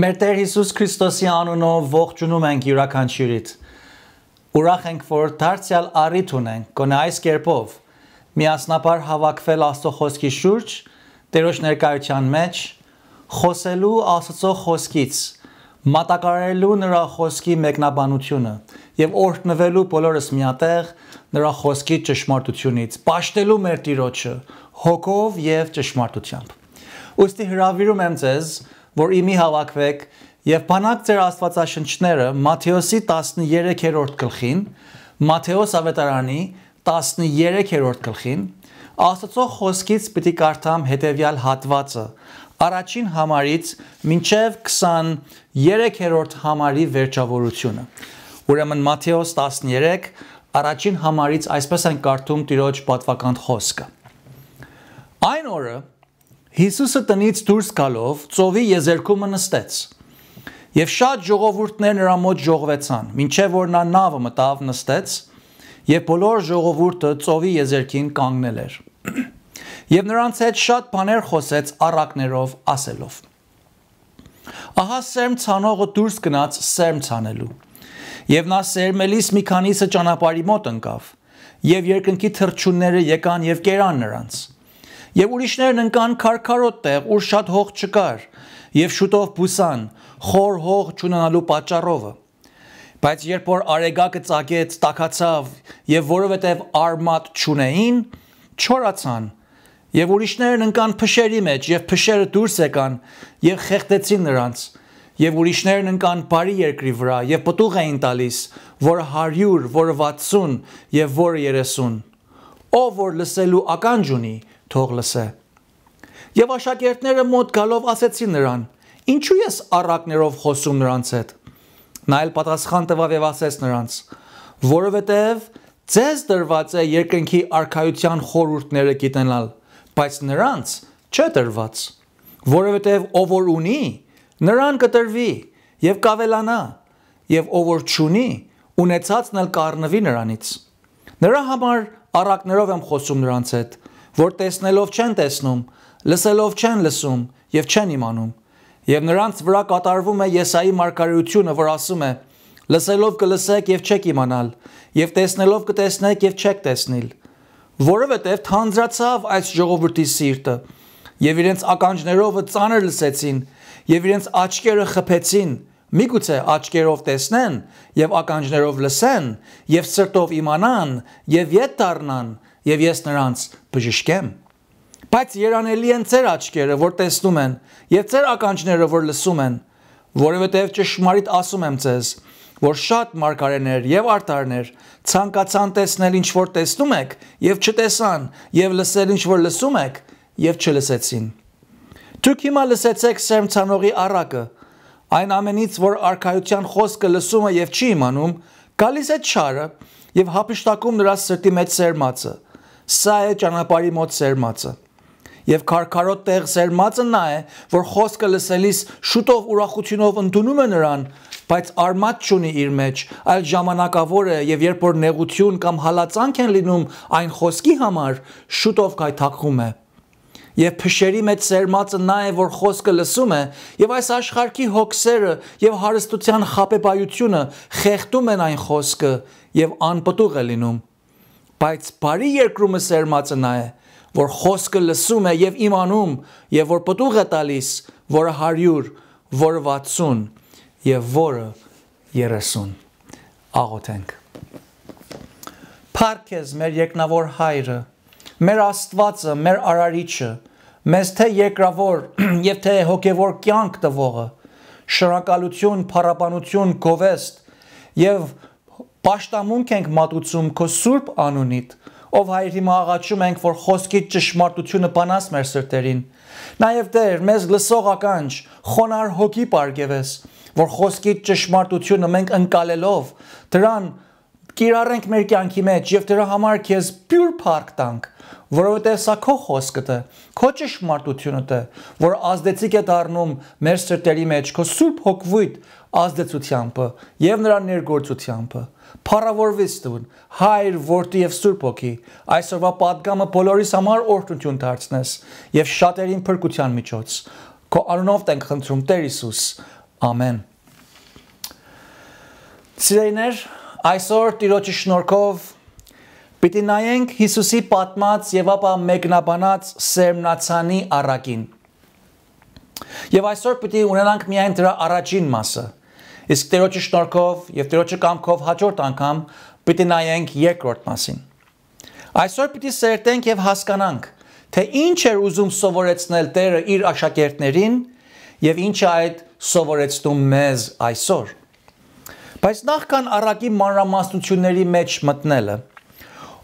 Մեր Տեր Հիսուս Քրիստոսի անունով ողջունում ենք յուրաքանչյուրիդ։ Ուրախ ենք, որ դարձյալ առիթ ունենք գոնե այս կերպով միասնաբար հավաքվել Աստծո խոսքի շուրջ, Տերոջ ներկայության մեջ, խոսելու Աստծո խոսքից, մատակարարելու նրա խոսքի մեկնաբանությունը եւ օրհնվելու բոլորս միատեղ նրա խոսքի ճշմարտությունից, ճաշտելու մեր Տիրոջը հոգով եւ ճշմարտությամբ։ Ոստի հրավիրում եմ ձեզ որ իմի հավաքվեք եւ բանակ ձեր Աստվածաշնչները Մատթեոսի 13-րդ գլխին, Մատթեոս ավետարանի 13-րդ գլխին Աստծո խոսքից պիտի կարդամ հետևյալ հատվածը առաջին համարից մինչև 23-րդ համարի վերջավորությունը։ Ուրեմն Մատթեոս 13 առաջին համարից այսպես են կարդում Տիրոջ պատվական խոսքը։ Այն օրը, Հիսուսը տնից դուրս գալով ծովի եզերքումը նստեց։ Եվ շատ ժողովուրդներ նրա մոտ ժողվեցան, ինչև որ նա նավը մտավ նստեց, եւ բոլոր ժողովուրդը ծովի եզերքին կանգնել էր։ Եվ նրանց հետ շատ բաներ խոսեց առակներով ասելով. Ահա սերմ ցանողը դուրս գնաց սերմ ցանելու։ Եվ նա սերմելիս մի քանիսը ճանապարհի մոտ ընկավ, եւ երկնքի թրջունները եկան եւ կերան նրանց Եվ ուրիշներն ընկան քարքարոտ տեղ, ուր շատ հող չկար, եւ շուտով բուսան, խոր հող ճանանալու պատճառովը։ Բայց երբ որ արեգակը ծագեց, տակացավ եւ որովհետեւ արմատ չունեին, չորացան։ Եվ ուրիշներն ընկան փշերի մեջ եւ փշերը դուրս եկան եւ խեղդեցին նրանց։ Եվ ուրիշներն ընկան բարի երկրի վրա եւ պտուղ էին տալիս, որը 100, որը 60 եւ որը 30։ Ով որ լսելու ականջ ունի, թող լսե։ Եվ աշակերտները մոտ գալով ասեցին նրան. Ինչու ես առակներով խոսում նրանց հետ։ Նա էլ պատասխան տվավ եւ ասեց նրանց. Որովհետեւ ձեզ դրված է երկնքի արքայության խորհուրդները գիտենալ, բայց նրանց չէ դրված։ Որովհետեւ ով որ ունի, նրան կտրվի եւ կավելանա, եւ ով որ չունի, ունեցածն էլ կառնվի նրանից։ Նրա համար առակներով եմ խոսում նրանց հետ, որ տեսնելով չեն տեսնում, լսելով չեն լսում եւ չեն իմանում։ Եվ նրանց վրա կատարվում է Եսայի մարգարեությունը, որ ասում է. Լսելով կլսեք եւ չեք իմանալ, եւ տեսնելով կտեսնեք եւ չեք տեսնիլ։ Որովհետեւ թանձրացավ այս ժողովրդի սիրտը, եւ իրենց ականջներովը ծանր լսեցին, եւ իրենց աչքերը խփեցին, Միգուցե աչքերով տեսնեն եւ ականջներով լսեն եւ սրտով իմանան եւ ետ դառնան եւ ես նրանց բժշկեմ։ Բայց երանելի են ծեր աչքերը, որ տեսնում են, եւ ծեր ականջները, որ լսում են, որովհետեւ ճշմարիտ ասում եմ ձեզ, որ շատ մարգարեներ եւ արտարներ ցանկացան տեսնել ինչ որ տեսնում եք եւ չտեսան եւ լսել ինչ որ լսում եք եւ չլսեցին։ Դուք հիմա լսեցեք Սեմ ցանողի առակը, այն ամենից, որ արքայության խոսքը լսում է եւ չի իմանում, գալիս է ճարը եւ հապշտակում նրա սրտի մեջ սերմացը։ Սա է ճանապարհի մոտ սերմածը։ Եվ քարքարոտ տեղ սերմածը նա է, որ խոսքը լսելիս շուտով ուրախությունով ընդունում է նրան, բայց արմատ չունի իր մեջ, այլ ժամանակավոր է եւ երբ որ նեղություն կամ հալածանք են լինում այն խոսքի համար, շուտով կայթակվում է։ Եվ փշերի մեջ սերմածը նա է, որ խոսքը լսում է, եւ այս աշխարհի հոգսերը եւ հարստության խապեպայությունը խեղդում են այն խոսքը եւ անպտուղ է լինում։ Բայց բարի երկրումը սերմածը նա է, որ խոսքը լսում է եւ իմանում եւ որ պտուղ է տալիս, որը 100, որը 60 եւ որը 30։ Աղոթենք։ Փառք ես մեր երկնավոր Հայրը, մեր Աստվածը, մեր Արարիչը, մեզ թե երկրավոր եւ թե հոգեվոր կյանք տվողը, շնորհակալություն, փառաբանություն, գովեստ եւ Պաշտամունք ենք մատուցում քո Սուրբ անունիդ, ով հայր հիմա աղաչում ենք, որ խոսքի ճշմարտությունը բանաս մեր սրտերին։ Նաև Տեր, մեզ լսող ականջ, խոնար հոգի պարգևես, որ խոսքի ճշմարտությունը մենք ընկալելով դրան կիրառենք մեր կյանքի մեջ եւ դրա համար քեզ փյուր փառք տանք, որովհետեւ սա քո խոսքդ է, քո ճշմարտությունդ է, որ ազդեցիկ է դառնում մեր սրտերի մեջ քո Սուրբ Հոգվույթ ազդեցությամբ եւ նրա ներգործությամբ։ Փառավորվես տուն, Հայր, Որդի եւ Սուրբ Հոգի, այսօրվա падգամը բոլորիս համար օրհնություն դարձնես եւ շատերին փրկության միջոց։ Քո անունով տենք խնդրում Տեր Հիսուս։ Ամեն։ Սիրելիներ, այսօր Տիրոջի շնորհքով պիտի նայենք Հիսուսի պատմած եւ ապա մեկնաբանած սերմնացանի առակին։ Եվ այսօր պիտի ունենանք միայն դրա առաջին մասը, Իսկ Տերոջի շնորհքով եւ Տերոջի կամքով հաջորդ անգամ պիտի նայենք երկրորդ մասին։ Այսօր պիտի սերտենք եւ հասկանանք, թե ինչ էր ուզում սովորեցնել Տերը իր աշակերտներին եւ ինչ է այդ սովորեցնում մեզ այսօր։ Բայց նախքան առակի մանրամասնությունների մեջ մտնելը,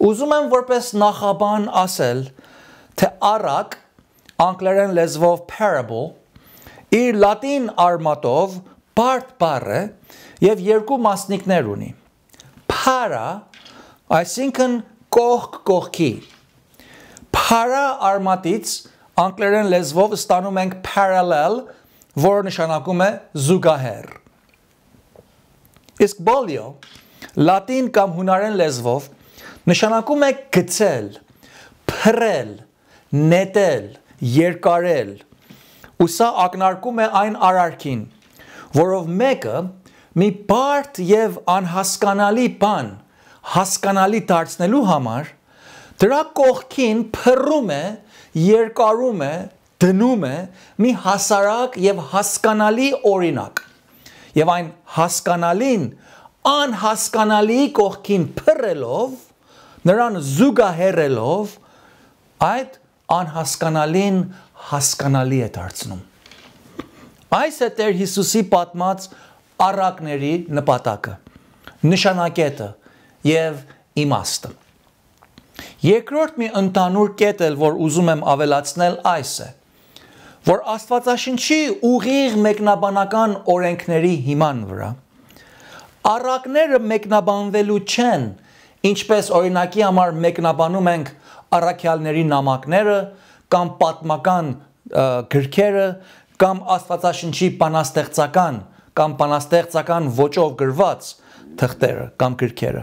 ուզում եմ որպես նախաբան ասել, թե առակ անգլերեն լեզվով parable իր լատին արմատով բարդ բառը եւ երկու մասնիկներ ունի։ Para, այսինքն կողք կողքի։ Para արմատից անգլերեն լեզվով ստանում ենք parallel, որը նշանակում է զուգահեռ։ Իսկ bolio լատին կամ հունարեն լեզվով նշանակում է գցել, փռել, նետել, երկարել։ Ու սա ակնարկում է այն արարքին, որով մեկը մի բարդ եւ անհասկանալի բան հասկանալի դարձնելու համար դրա կողքին փռում է, երկարում է, դնում է մի հասարակ եւ հասկանալի օրինակ։ Եվ այն հասկանալին անհասկանալի կողքին փռելով, նրան զուգահեռելով այդ անհասկանալին հասկանալի է դարձնում։ Այս է Տեր Հիսուսի պատմած առակների նպատակը, նշանակետը եւ իմաստը։ Երկրորդ մի ընդանուր կետ էլ, որ ուզում եմ ավելացնել, այս է, որ Աստվածաշնչի ուղիղ մեկնաբանական օրենքների հիման վրա առակները մեկնաբանվելու չեն, ինչպես օրինակի համար մեկնաբանում ենք առաքյալների նամակները կամ պատմական գրքերը կամ աստվածաշնչի բանաստեղծական կամ բանաստեղծական ոճով գրված թղթերը կամ գրքերը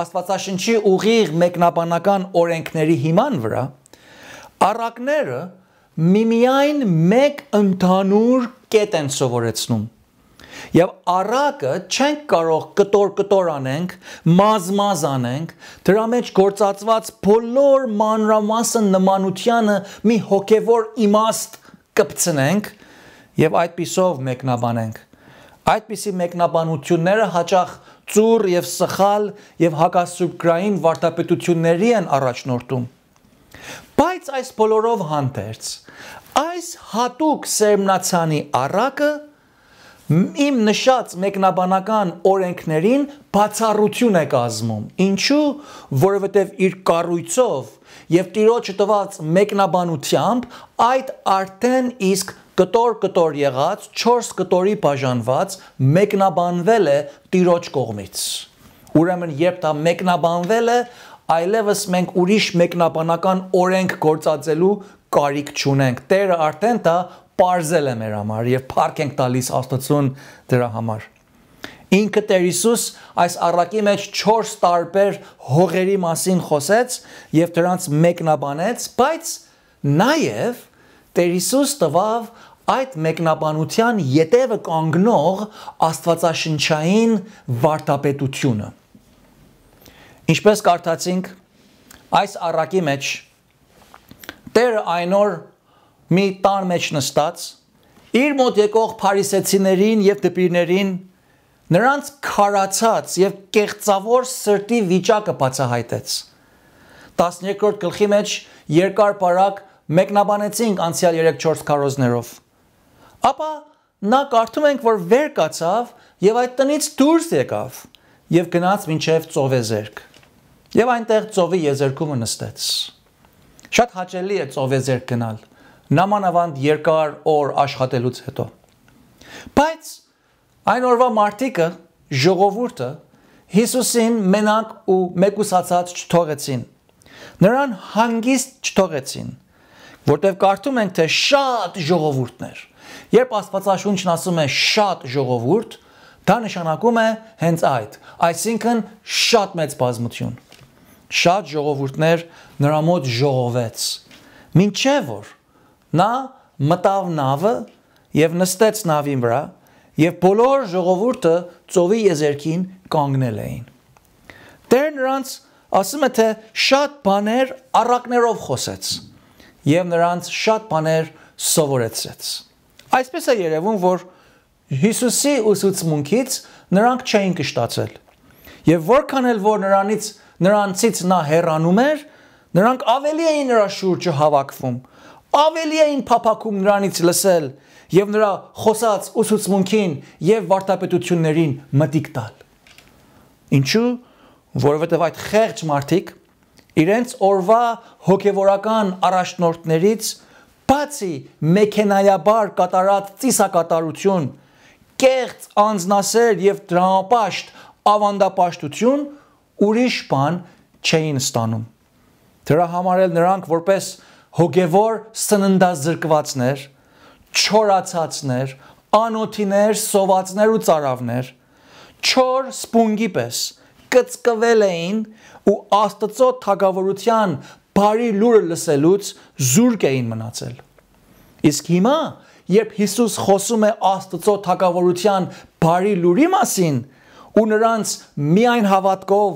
աստվածաշնչի ուղիղ մեկնաբանական օրենքների հիման վրա առակները միմիայն մեկ ընդհանուր կետ են սովորեցնում Եվ առակը չենք կարող կտոր-կտոր անենք, մազմազ անենք, դրա մեջ գործածված բոլոր մանրամասն նմանությանը մի հոգևոր իմաստ կպցնենք եւ այդպիսով մեկնաբանենք։ Այդպիսի մեկնաբանությունները հաճախ ծուր եւ սխալ եւ հակասուրգրային վարտապետությունների են առաջնորդում։ Բայց այս բոլորով հանդերձ այս հատուկ սերմնացանի առակը իմ նշած մեկնաբանական օրենքներին բացառություն է կազմում։ Ինչու՞, որովհետև իր կառույցով եւ Տիրոջը տված մեկնաբանությամբ այդ արդեն իսկ կտոր-կտոր եղած 4 կտորի բաժանված մեկնաբանվել է Տիրոջ կողմից։ Ուրեմն երբ դա մեկնաբանվել է, այլևս մենք ուրիշ մեկնաբանական օրենք գործածելու կարիք չունենք։ Տերը արդեն դա parzել է մեր համար եւ փառք ենք տալիս Աստծուն դրա համար։ Ինքը Տեր Հիսուս այս առակի մեջ 4 տարբեր հողերի մասին խոսեց եւ դրանց մեկնաբանեց, բայց նաեւ Տեր Հիսուս տվավ այդ մեկնաբանության յետևը կանգնող աստվածաշնչային վարտապետությունը։ Ինչպես կարդացինք այս առակի մեջ Տերը այնոր մի տան մեջ նստած իր մոտ եկող փարիսեցիներին եւ դպիրներին նրանց քարացած եւ կեղծավոր սրտի վիճակը բացահայտեց 12-րդ գլխի մեջ երկար պարակ մեկնաբանեցինք անցյալ 3-4 քարոզներով ապա նա կարդում ենք որ վեր կացավ եւ այդ տնից դուրս եկավ եւ գնաց մինչեւ ծովեզերք եւ այնտեղ ծովի եզերքումը նստեց շատ հաճելի է ծովեզերք գնալ նամանավանդ երկար օր աշխատելուց հետո բայց Այն օրվա մարդիկը, ժողովուրդը Հիսուսին մենակ ու մեկուսացած չթողեցին։ Նրան հանգիստ չթողեցին, որտեղ կարդում ենք, թե շատ ժողովուրդներ։ Երբ Աստվածաշունչն ասում է շատ ժողովուրդ, դա նշանակում է հենց այդ, այսինքն շատ մեծ բազմություն։ Շատ ժողովուրդներ նրա մոտ ժողովեց։ Մինչև որ նա մտավ նավը եւ նստեց նավին վրա, եւ բոլոր ժողովուրդը ծովի եզերքին կանգնել էին։ Տեր նրանց ասում է թե շատ բաներ առակներով խոսեց եւ նրանց շատ բաներ սովորեցրեց։ Այսպես է երևում, որ Հիսուսի ուսուցմունքից նրանք չէին կշտացել։ Եվ որքան էլ որ նրանից նրանցից նա հեռանում էր, նրանք ավելի էին նրա շուրջը հավաքվում, ավելի էին փափակում նրանից լսել եւ նրա խոսած ուսուցմունքին եւ վարտապետություններին մտիկ տալ։ Ինչու? Որովհետեւ այդ խեղճ մարդիկ իրենց օրվա հոգեվորական առաջնորդներից բացի մեքենայաբար կատարած ծիսակատարություն, կեղծ անznասեր եւ դրամապաշտ ավանդապաշտություն ուրիշ բան չէին ստանում։ Դրա համար էլ նրանք որպես հոգևոր սննդազրկվածներ չորացածներ, անոթիներ, սովածներ ու ծարավներ, չոր սպունգի պես կծկվել էին ու Աստծո թագավորության բարի լուրը լսելուց զուրկ էին մնացել։ Իսկ հիմա, երբ Հիսուս խոսում է Աստծո թագավորության բարի լուրի մասին, ու նրանց միայն հավատքով,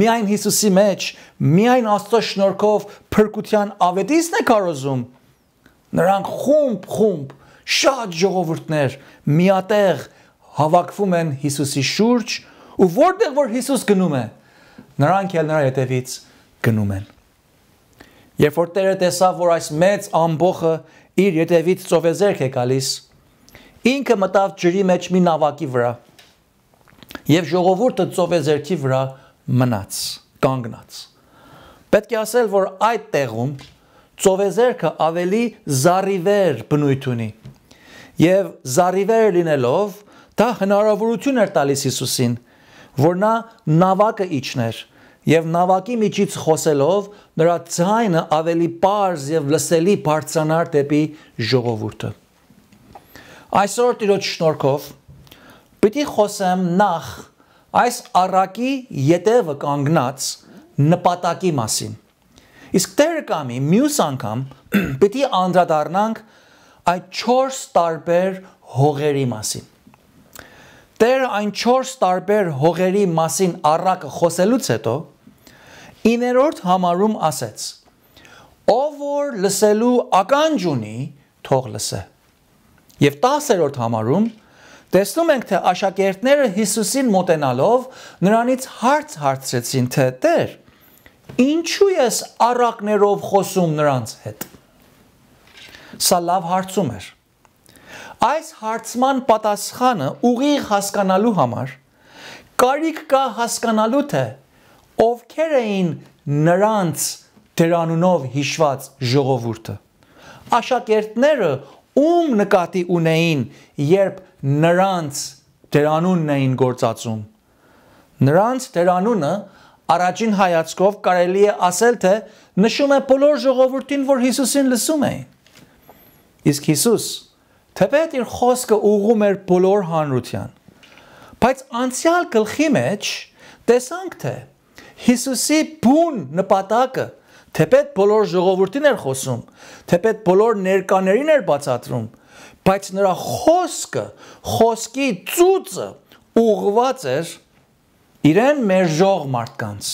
միայն Հիսուսի մեջ, միայն Աստծո շնորհքով փրկության ավետիսն է կարոզում, նրանք խումբ խումբ շատ ժողովուրդներ միատեղ հավաքվում են Հիսուսի շուրջ ու որտեղ որ Հիսուս գնում է նրանք էլ նրա հետևից գնում են երբ որ Տերը տեսավ որ այս մեծ ամբողը իր հետևից ծովեզերք է գալիս ինքը մտավ ջրի մեջ մի նավակի վրա եւ ժողովուրդը ծովեզերքի վրա մնաց կանգնած պետք է ասել որ այդ տեղում ծովեզերքը ավելի զառիվեր բնույթ ունի եւ զարիվեր լինելով դա հնարավորություն էր տալիս Հիսուսին, որ նա նավակը իջներ եւ նավակի միջից խոսելով նրա ցայնը ավելի པարզ եւ լսելի բարձրանար դեպի ժողովուրդը։ Այսօր Տիրոջ շնորհքով պիտի խոսեմ նախ այս առակի յետևը կանգնած նպատակի մասին։ Իսկ Տերը կամի մյուս անգամ պիտի անդրադառնանք այդ 4 տարբեր հողերի մասին։ Տեր այն 4 տարբեր հողերի մասին առակը խոսելուց հետո 9-րդ համարում ասեց. Ով որ լսելու ականջ ունի, թող լսե։ Եվ 10-րդ համարում Տեսնում ենք, թե աշակերտները Հիսուսին մոտենալով նրանից հարց հարցրեցին, թե Տեր, ինչու ես առակներով խոսում նրանց հետ։ Սա լավ հարցում էր։ Այս հարցման պատասխանը ուղիղ հասկանալու համար կարիք կա հասկանալու թե ովքեր էին նրանց դերանունով հիշված ժողովուրդը։ Աշակերտները ում նկատի ունեին, երբ նրանց դերանունն էին գործածում։ Նրանց դերանունը առաջին հայացքով կարելի է ասել, թե նշում է բոլոր ժողովուրդին, որ Հիսուսին լսում էին։ Իսկ Հիսուս թեպետ իր խոսքը ուղում էր բոլոր հանրության։ Բայց անցյալ գլխի մեջ տեսանք թե Հիսուսի բուն նպատակը թեպետ բոլոր ժողովուրդին էր խոսում, թեպետ բոլոր ներկաներին էր բացատրում, բայց նրա խոսքը, խոսքի ծուծը ուղված էր իրեն մերժող մարդկանց,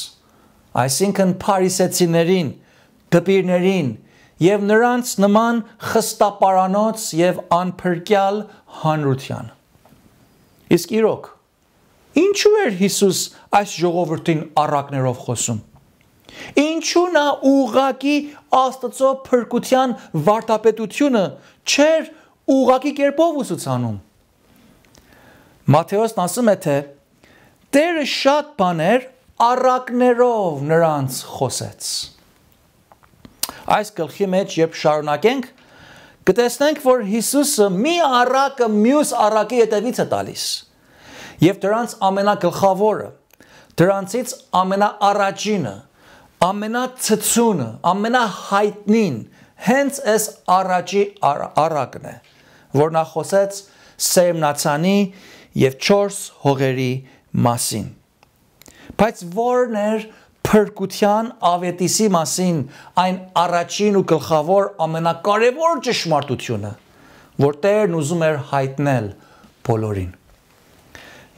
այսինքն փարիսեցիներին, դպիրներին, եւ նրանց նման խստապարանոց եւ անփրկյալ հանրության։ Իսկ իրոք ինչու էր Հիսուս այս ժողովրդին առակներով խոսում։ Ինչու նա ուղակի Աստծո փրկության վարտապետությունը չէր ուղակի կերպով ուսուցանում։ Մատթեոսն ասում է թե Տերը շատ բաներ առակներով նրանց խոսեց այս գլխի մեջ երբ շարունակենք, կտեսնենք, որ Հիսուսը մի առակը մյուս առակի հետևից է տալիս։ Եվ դրանց ամենագլխավորը, դրանցից ամենաառաջինը, ամենացծունը, ամենահայտնին հենց այս առաջի առակն է, որ նա խոսեց Սեմնացանի եւ 4 հողերի մասին։ Բայց որն էր փրկության ավետիսի մասին այն առաջին ու գլխավոր ամենակարևոր ճշմարտությունը, որ Տերն ուզում էր հայտնել բոլորին։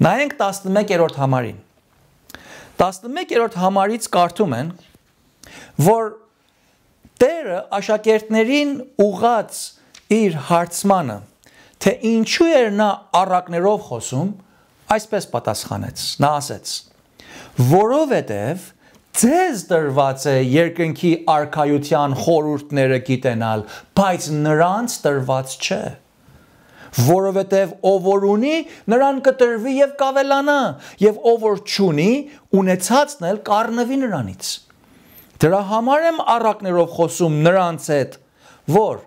Նայենք 11-րդ համարին։ 11-րդ համարից կարդում են, որ Տերը աշակերտներին ուղաց իր հարցմանը, թե ինչու էր նա առակներով խոսում, այսպես պատասխանեց։ Նա ասեց. Որովհետև Ձեզ տրված է երկնքի արքայության խորհուրդները գիտենալ, բայց նրանց տրված չէ որովհետև ով որ ունի, նրան կտրվի եւ կավելանա, եւ ով որ չունի, ունեցածն էլ կառնվի նրանից։ Դրա համար եմ առակներով խոսում նրանց հետ, որ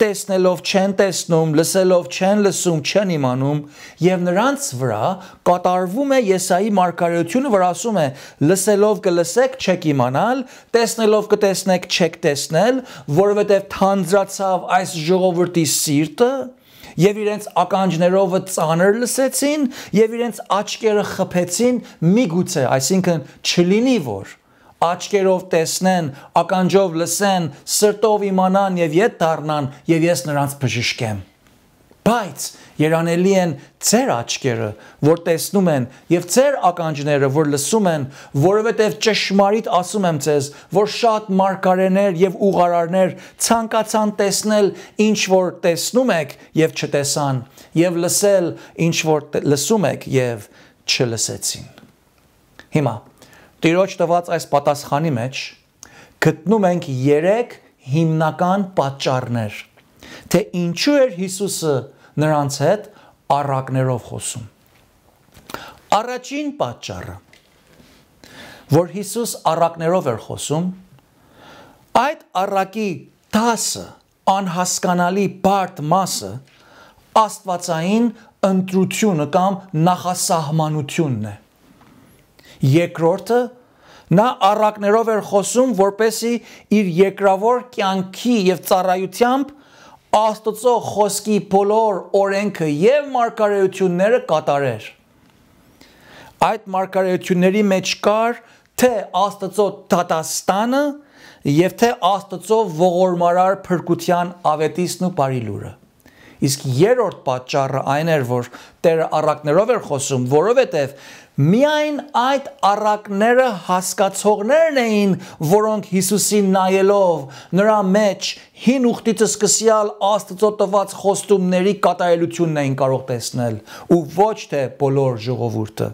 տեսնելով չեն տեսնում, լսելով չեն լսում, չեն իմանում, եւ նրանց վրա կատարվում է Եսայի մարգարեությունը, որ ասում է. լսելով կլսեք, չեք իմանալ, տեսնելով կտեսնեք, չեք տեսնել, որովհետեւ թանձրացավ այս ժողովրդի սիրտը, եւ իրենց ականջներովը ծանր լսեցին եւ իրենց աչքերը խփեցին միգուցե, այսինքն չլինի որ աչկերով տեսնեն, ականջով լսեն, սրտով իմանան եւ ետ դառնան եւ ես նրանց բժշկեմ։ Բայց երանելի են ծեր աչկերը, որ տեսնում են, եւ ծեր ականջները, որ լսում են, որովհետեւ ճշմարիտ ասում եմ ցեզ, որ շատ մարգարեներ եւ ուղարարներ ցանկացան տեսնել ինչ որ տեսնում եք եւ չտեսան, եւ լսել ինչ որ լսում եք եւ չլսեցին։ Հիմա Տիրոջ տված այս պատասխանի մեջ գտնում ենք 3 հիմնական պատճառներ, թե ինչու էր Հիսուսը նրանց հետ առակներով խոսում։ Առաջին պատճառը, որ Հիսուս առակներով էր խոսում, այդ առակի դասը, անհասկանալի բարդ մասը աստվածային ընտրությունը կամ նախասահմանությունն է։ Երկրորդը Նա առակներով էր խոսում, որպեսի իր երկրավոր կյանքի եւ ծառայությամբ Աստծո խոսքի բոլոր օրենքը եւ մարգարեությունները կատարեր։ Այդ մարգարեությունների մեջ կար թե Աստծո դատաստանը եւ թե Աստծո ողորմարար փրկության ավետիսն ու բարի լուրը։ Իսկ երրորդ պատճառը այն էր, որ Տերը առակներով էր խոսում, որովհետև Միայն այդ առակները հասկացողներն էին, որոնք Հիսուսին նայելով նրա մեջ հին ուխտից սկսյալ Աստծո տված խոստումների կատարելությունն էին կարող տեսնել, ու ոչ թե բոլոր ժողովուրդը։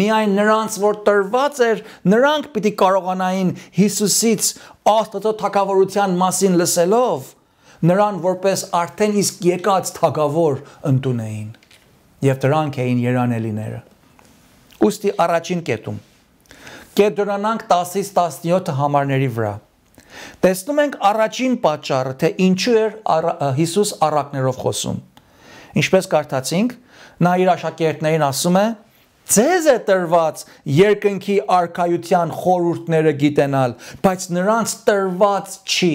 Միայն նրանց, որ տրված էր, նրանք պիտի կարողանային Հիսուսից Աստծո թակավորության մասին լսելով նրան որպես արդեն իսկ եկած թակավոր ընդունեին։ Եվ դրանք էին երանելիները։ Ոստի առաջին կետում կենտրոնանանք 10-ից 17 համարների վրա։ Տեսնում ենք առաջին պատճառը, թե ինչու էր առ, Հիսուս առակներով խոսում։ Ինչպես կարդացինք, նա իր աշակերտներին ասում է. Ձեզ է տրված երկնքի արքայության խորհուրդները գիտենալ, բայց նրանց տրված չի։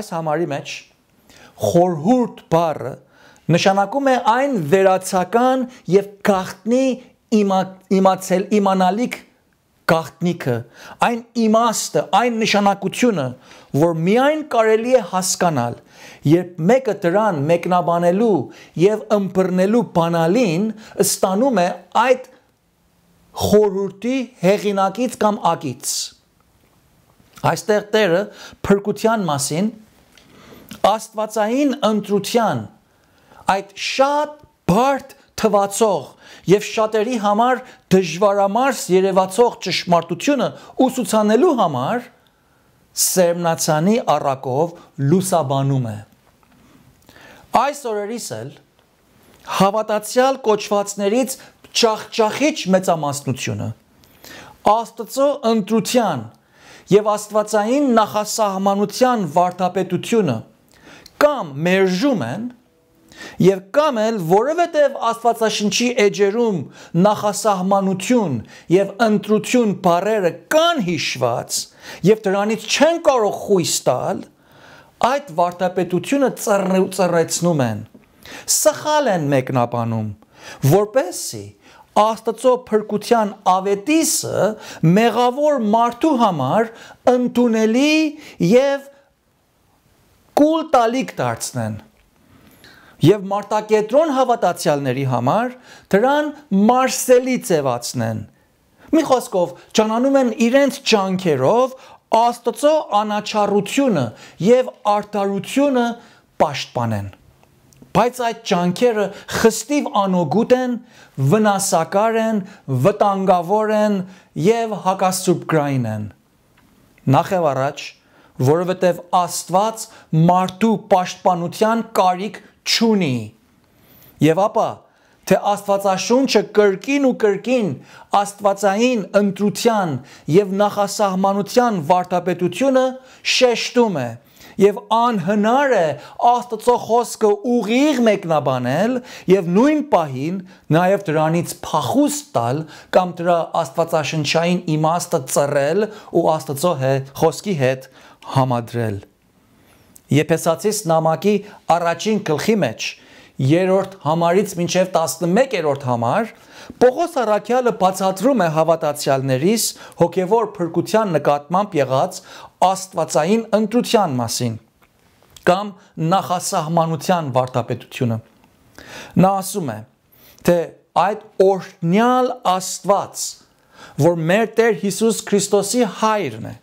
Այս համարի մեջ խորհուրդ բառը նշանակում է այն վերացական եւ գախտնի իմա, իմացել իմանալիք գախտնիկը, այն իմաստը, այն նշանակությունը, որ միայն կարելի է հասկանալ, երբ մեկը դրան մեկնաբանելու եւ ըմբռնելու բանալին ստանում է այդ խորհրդի հեղինակից կամ ագից։ Այստեղ Տերը փրկության մասին աստվածային ընտրության այդ շատ բարդ թվացող եւ շատերի համար դժվարամարս երևացող ճշմարտությունը ուսուցանելու համար սերմնացանի առակով լուսաբանում է։ Այս օրերիս էլ հավատացյալ կոչվածներից ճախճախիչ մեծամասնությունը Աստծո ընտրության եւ Աստվածային նախասահմանության վարդապետությունը կամ մերժում են Եվ կամ էլ որովհետև Աստվածաշնչի էջերում նախասահմանություն եւ ընտրություն բարերը կան հիշված եւ դրանից չեն կարող խույս տալ, այդ վարտապետությունը ծռնեցնում են։ Սխալ են մեկնաբանում, որպեսի Աստծո փրկության ավետիսը մեղավոր մարդու համար ընդունելի եւ կուլ տալիկ դարձնեն։ cool եւ մարտակետրոն հավատացյալների համար դրան մարսելի ծեվածնեն։ Մի խոսքով, ճանանում են իրենց ճանկերով Աստծո անաչառությունը եւ արդարությունը պաշտպանեն։ Բայց այդ ճանկերը խստիվ անօգուտ են, վնասակար են, վտանգավոր են եւ հակասուբգրային են։ Նախև առաջ, որովհետև Աստված մարդու պաշտպանության կարիք չունի։ Եվ ապա թե Աստվածաշունչը կրկին ու կրկին Աստվածային ընտրության եւ նախասահմանության վարդապետությունը շեշտում է եւ անհնար է Աստծո խոսքը ուղիղ մեկնաբանել եւ նույն պահին նաեւ դրանից փախուստ տալ կամ դրա Աստվածաշնչային իմաստը ծռել ու Աստծո հետ խոսքի հետ համադրել։ Եփեսացիս նամակի առաջին գլխի մեջ երրորդ համարից մինչև 11-րդ համար Պողոս Արաքյալը բացատրում է հավատացյալներիս հոգևոր փրկության նկատմամբ եղած աստվածային ընտրության մասին կամ նախասահմանության վարդապետությունը։ Նա ասում է, թե այդ օրհնյալ Աստված, որ մեր Տեր Հիսուս Քրիստոսի հայրն է,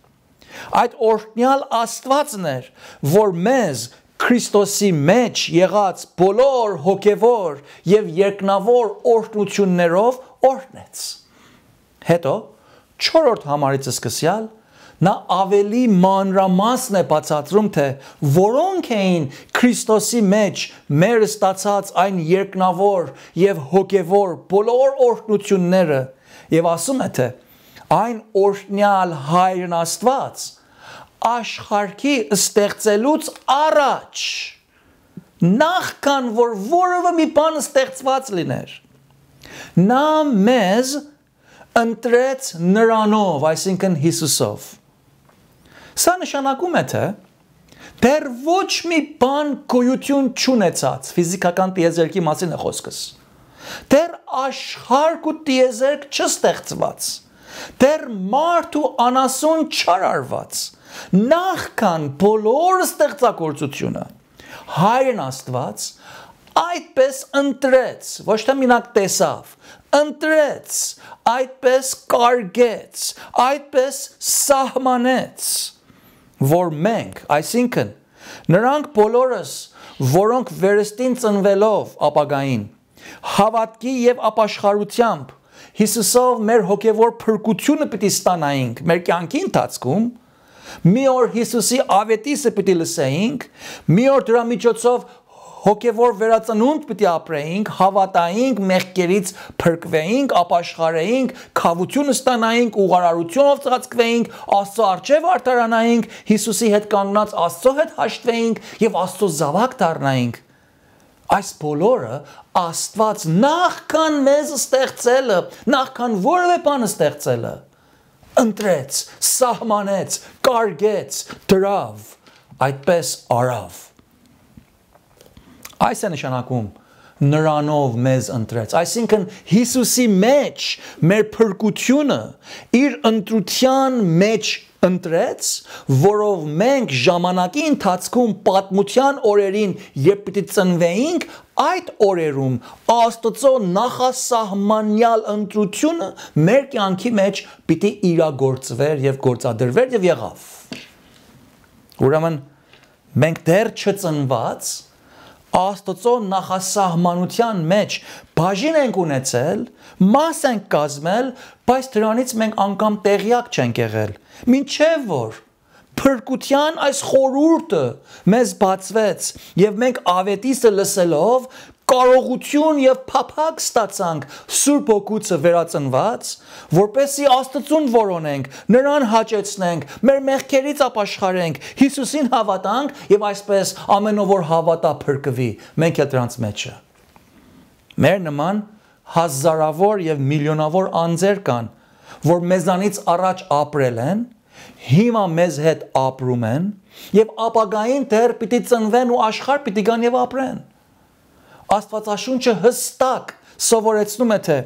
Այդ օրհնյալ Աստվածն էր, որ մեզ Քրիստոսի մեջ եղած բոլոր հոգևոր եւ երկնավոր օրհնություններով օրհնեց։ Հետո 4-րդ համարից սկսյալ նա ավելի մանրամասն է բացատրում թե որոնք էին Քրիստոսի մեջ մեր ստացած այն երկնավոր եւ հոգևոր բոլոր օրհնությունները եւ ասում է թե այն օրհնյալ հայրն Աստված աշխարհի ստեղծելուց առաջ նախքան որ որևէ մի բան ստեղծված լիներ նա մեզ ընտրեց նրանով, այսինքն Հիսուսով։ Սա նշանակում է թե դեռ ոչ մի բան գոյություն չունեցած ֆիզիկական տիեզերքի մասին է խոսքս։ Դեռ աշխարհ ու տիեզերք չստեղծված։ չս դեռ մարդու անասուն չար արված նախքան բոլոր ստեղծագործությունը հայրն աստված այդպես ընտրեց ոչ թե մինակ տեսավ ընտրեց այդպես կարգեց այդպես սահմանեց որ մենք այսինքն նրանք բոլորս որոնք վերստին ծնվելով ապագային հավատքի եւ ապաշխարությամբ Հիսուսով մեր հոգևոր փրկությունը պիտի ստանայինք մեր կյանքի ընթացքում, մի օր Հիսուսի ավետիսը պիտի լսեինք, մի օր դրա միջոցով հոգևոր վերածնունդ պիտի ապրեինք, հավատայինք, մեղքերից փրկվեինք, ապաշխարեինք, խավություն ստանայինք, ուղարարությունով ծածկվեինք, Աստծո արժե վարտարանայինք, Հիսուսի հետ կանգնած Աստծո հետ հաշտվեինք եւ Աստծո զավակ դառնայինք։ Այս բոլորը Աստված նախքան մեզ ստեղծելը, նախքան որևէ բան ստեղծելը, ընտրեց, սահմանեց, կարգեց, դրավ, այդպես արավ։ Այս է նշանակում նրանով մեզ ընտրեց։ Այսինքն Հիսուսի մեջ մեր փրկությունը իր ընտրության մեջ ընտրեց, որով մենք ժամանակի ընթացքում պատմության օրերին, երբ պիտի ծնվեինք, այդ օրերում Աստծո նախասահմանյալ ընտրությունը մեր կյանքի մեջ պիտի իրագործվեր եւ գործադրվեր եւ եղավ։ Ուրեմն մենք դեռ չծնված Աստծո նախասահմանության մեջ բաժին ենք ունեցել, մաս ենք կազմել, բայց դրանից մենք անգամ տեղյակ չենք եղել։ են Մինչև որ փրկության այս խորուրդը մեզ բացվեց եւ մենք ավետիսը լսելով կարողություն եւ փափակ ստացանք Սուրբ Օգուտը վերածնված, որպեսի Աստծուն որոնենք, նրան հաճեցնենք, մեր մեղքերից ապաշխարենք, Հիսուսին հավատանք եւ այսպես ամենավոր հավատա փրկվի։ Մենք էլ դրանց մեջը։ Մեր նման հազարավոր եւ միլիոնավոր անձեր կան, որ մեզանից առաջ ապրել են, հիմա մեզ հետ ապրում են եւ ապագային դեռ պիտի ծնվեն ու աշխարհ պիտի գան եւ ապրեն։ Աստվածաշունչը հստակ սովորեցնում է թե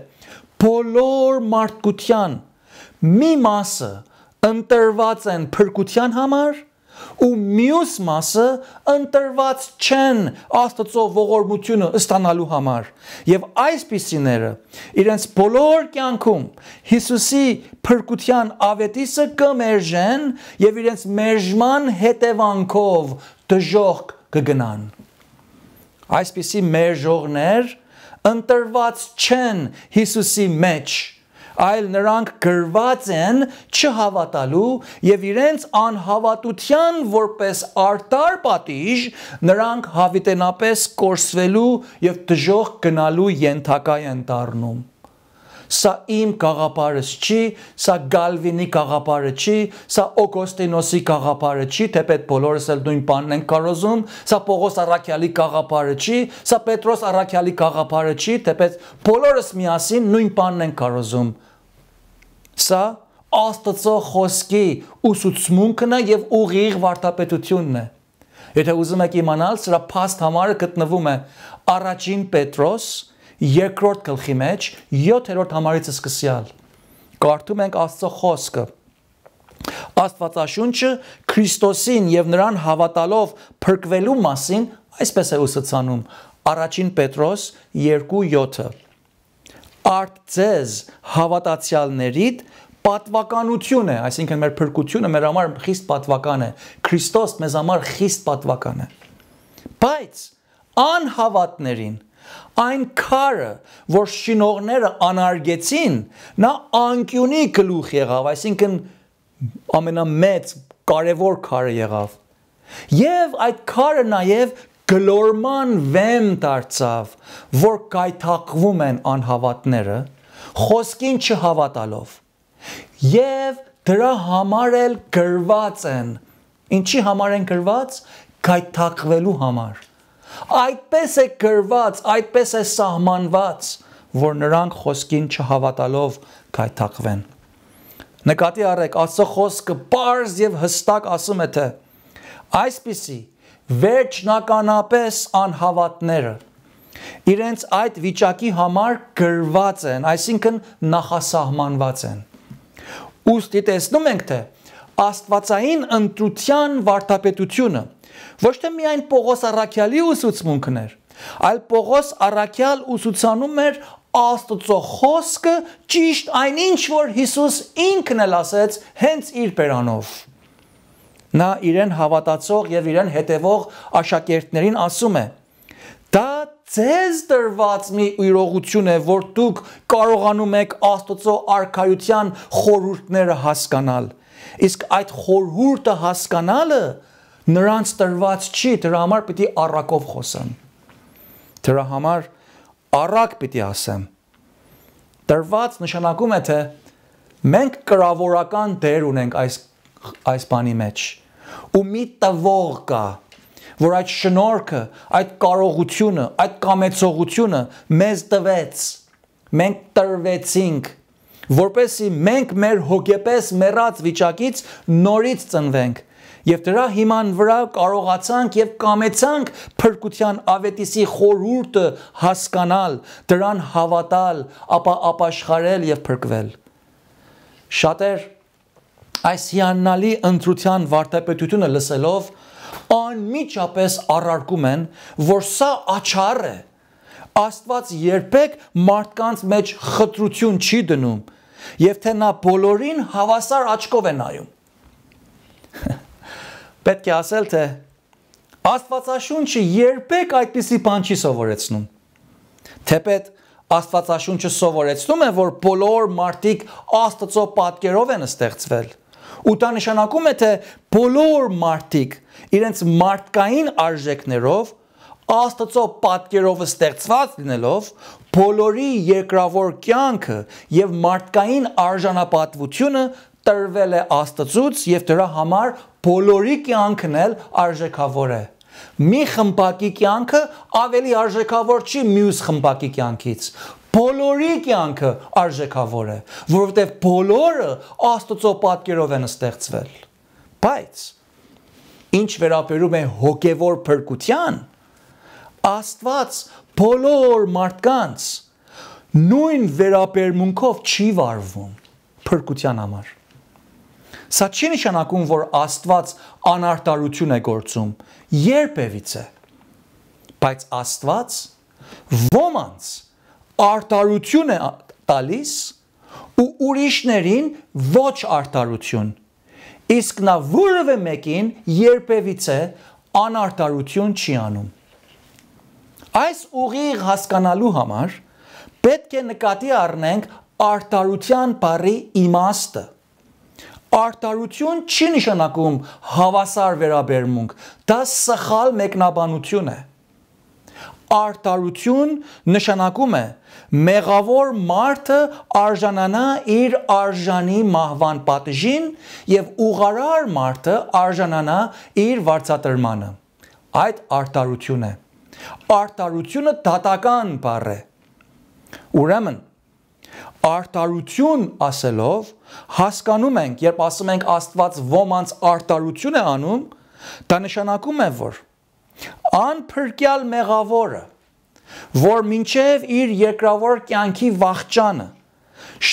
բոլոր մարդկության մի մասը ընտրված են փրկության համար, ու մյուս մասը ընտրված չեն Աստծո ողորմությունը ստանալու համար։ Եվ այսպիսիները իրենց բոլոր կյանքում Հիսուսի փրկության ավետիսը կմերժեն եւ իրենց մերժման հետևանքով դժոխք կգնան։ Այսպիսի մերժողներ ընտրված չեն Հիսուսի մեջ այլ նրանք գրված են չհավատալու եւ իրենց անհավատության որպես արտար պատիժ նրանք հավիտենապես կորսվելու եւ դժոխք գնալու ենթակա են դառնում սա իմ գաղապարս չի, սա Գալվինի գաղապարը չի, սա Օգոստինոսի գաղապարը չի, թեպետ բոլորս էլ նույն բանն են կարոզում, սա Պողոս Արաքյալի գաղապարը չի, սա Պետրոս Արաքյալի գաղապարը չի, թեպետ բոլորս միասին նույն բանն են կարոզում։ Սա Աստծո խոսքի ուսուցմունքն է եւ ուղիղ վարտապետությունն է։ Եթե ուզում եք իմանալ, սրա փաստ համարը գտնվում է առաջին Պետրոս 1 երկրորդ գլխի մեջ 7-րդ համարիցը սկսյալ կարդում ենք Աստծո խոսքը Աստվածաշունչը Քրիստոսին եւ նրան հավատալով փրկվելու մասին այսպես է ուսուցանում առաջին Պետրոս 2:7-ը Արդ ձեզ հավատացյալներիդ պատվականություն է, այսինքն մեր փրկությունը մեր համար խիստ պատվական է, Քրիստոս մեզ համար խիստ պատվական է։ Բայց անհավատներին Այն քարը, որ շինողները անարգեցին, նա անկյունի գլուխ եղավ, այսինքն ամենամեծ կարևոր քարը եղավ։ Եվ այդ քարը նաև գլորման վեմ դարձավ, որ կայթակվում են անհավատները, խոսքին չհավատալով։ Եվ դրա համար էլ գրված են։ Ինչի համար են գրված։ Կայթակվելու համար։ Այդպես է գրված, այդպես է սահմանված, որ նրանք խոսքին չհավատալով կայթակվեն։ Նկատի առեք, Աստծո խոսքը բարձ եւ հստակ ասում է թե այսպիսի վերջնականապես անհավատները իրենց այդ վիճակի համար գրված են, այսինքն նախասահմանված են։ Ոստի տեսնում ենք թե Աստվածային ընտրության վարդապետությունը Ոչ թե միայն Պողոս Առաքյալի ուսուցմունքն էր, այլ Պողոս Առաքյալ ուսուսանում էր Աստծո խոսքը ճիշտ այնինչ որ Հիսուս ինքն էլ ասեց հենց իր բերանով։ Նա իրեն հավատացող եւ իրեն հետևող աշակերտներին ասում է. Դա ձեզ դրված մի իրողություն է, որ դուք կարողանում եք Աստծո արքայության խորհուրդները հասկանալ։ Իսկ այդ խորհուրդը հասկանալը նրանց տրված չի, դրա համար պիտի առակով խոսեմ։ Դրա համար առակ պիտի ասեմ։ Տրված նշանակում է թե մենք կրավորական դեր ունենք այս այս բանի մեջ։ Ու մի տվող կա, որ այդ շնորհքը, այդ կարողությունը, այդ կամեցողությունը մեզ տվեց։ Մենք տրվեցինք, որպեսի մենք մեր հոգեպես մեռած վիճակից նորից ծնվենք Եվ դրա հիման վրա կարողացանք եւ կամեցանք փրկության ավետիսի խորուրդը հասկանալ, դրան հավատալ, ապա ապաշխարել եւ փրկվել։ Շատեր այս հիանալի ընտրության վարդապետությունը լսելով անմիջապես առարկում են, որ սա աչառ է։ Աստված երբեք մարդկանց մեջ խտրություն չի դնում, եւ թե նա բոլորին հավասար աչքով է նայում։ Պետք է ասել, թե Աստվածաշունչը երբեք այդպիսի բան չի սովորեցնում։ Թեպետ Աստվածաշունչը սովորեցնում է, որ բոլոր մարդիկ Աստծո պատկերով են ստեղծվել։ Ու դա նշանակում է, թե բոլոր մարդիկ իրենց մարդկային արժեքներով Աստծո պատկերով ստեղծված լինելով բոլորի երկրավոր կյանքը եւ մարդկային արժանապատվությունը տրվել է Աստծուց եւ դրա համար բոլորի կյանքն էլ արժեքավոր է։ Մի խմբակի կյանքը ավելի արժեքավոր չի մյուս խմբակի կյանքից։ Բոլորի կյանքը արժեքավոր է, որովհետև բոլորը Աստծո պատկերով են ստեղծվել։ Բայց ինչ վերաբերում է հոգևոր փրկության, Աստված բոլոր մարդկանց նույն վերաբերմունքով չի վարվում փրկության համար։ Սա չի նշանակում, որ Աստված անարտարություն է գործում։ Երբևիցե։ Բայց Աստված ոմանց արտարություն է տալիս ու ուրիշներին ոչ արտարություն։ Իսկ նա որևէ մեկին երբևիցե անարտարություն չի անում։ Այս ուղիղ հասկանալու համար պետք է նկատի առնենք արտարության բարի իմաստը։ Արտարություն չի նշանակում հավասար վերաբերմունք, դա սխալ մեկնաբանություն է։ Արտարություն նշանակում է մեղավոր մարդը արժանանա իր արժանի մահվան պատժին եւ ուղարար մարդը արժանանա իր վարձատրմանը։ Այդ արտարություն է։ Արտարությունը դատական բառ է։ Ուրեմն արտարություն ասելով հասկանում ենք, երբ ասում ենք Աստված ոմանց արտարություն է անում, դա նշանակում է, որ անփրկյալ մեղավորը, որ մինչև իր երկրավոր կյանքի վաղճանը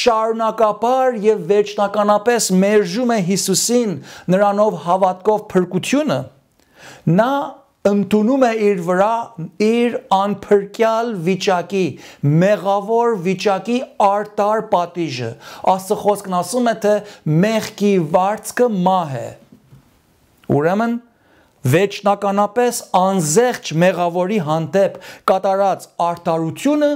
շարունակապար եւ վերջնականապես մերժում է Հիսուսին, նրանով հավատքով փրկությունը, նա ընդունում է իր վրա իր անփրկյալ վիճակի, մեղավոր վիճակի արտար պատիժը։ Աստծո խոսքն ասում է, թե մեղքի վարձքը մահ է։ Ուրեմն վեճնականապես անզեղջ մեղավորի հանդեպ կատարած արտարությունը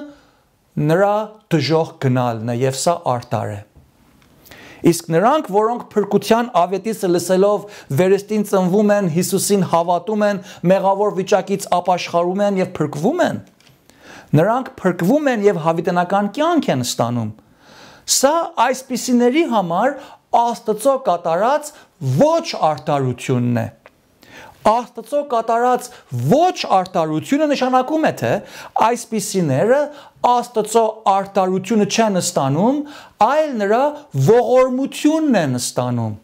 նրա դժող գնալն է եւ սա արտար է։ Իսկ նրանք, որոնք փրկության ավետիսը լսելով վերստին ծնվում են, Հիսուսին հավատում են, մեղավոր վիճակից ապաշխարում են եւ փրկվում են, նրանք փրկվում են եւ հավիտենական կյանք են ստանում։ Սա այսպիսիների համար Աստծո կատարած ոչ արտարությունն է։ Աստծո կատարած ոչ արտարությունը նշանակում է թե այսպիսիները Աստծո արտարությունը չեն ստանում, այլ նրա ողորմությունն են ստանում։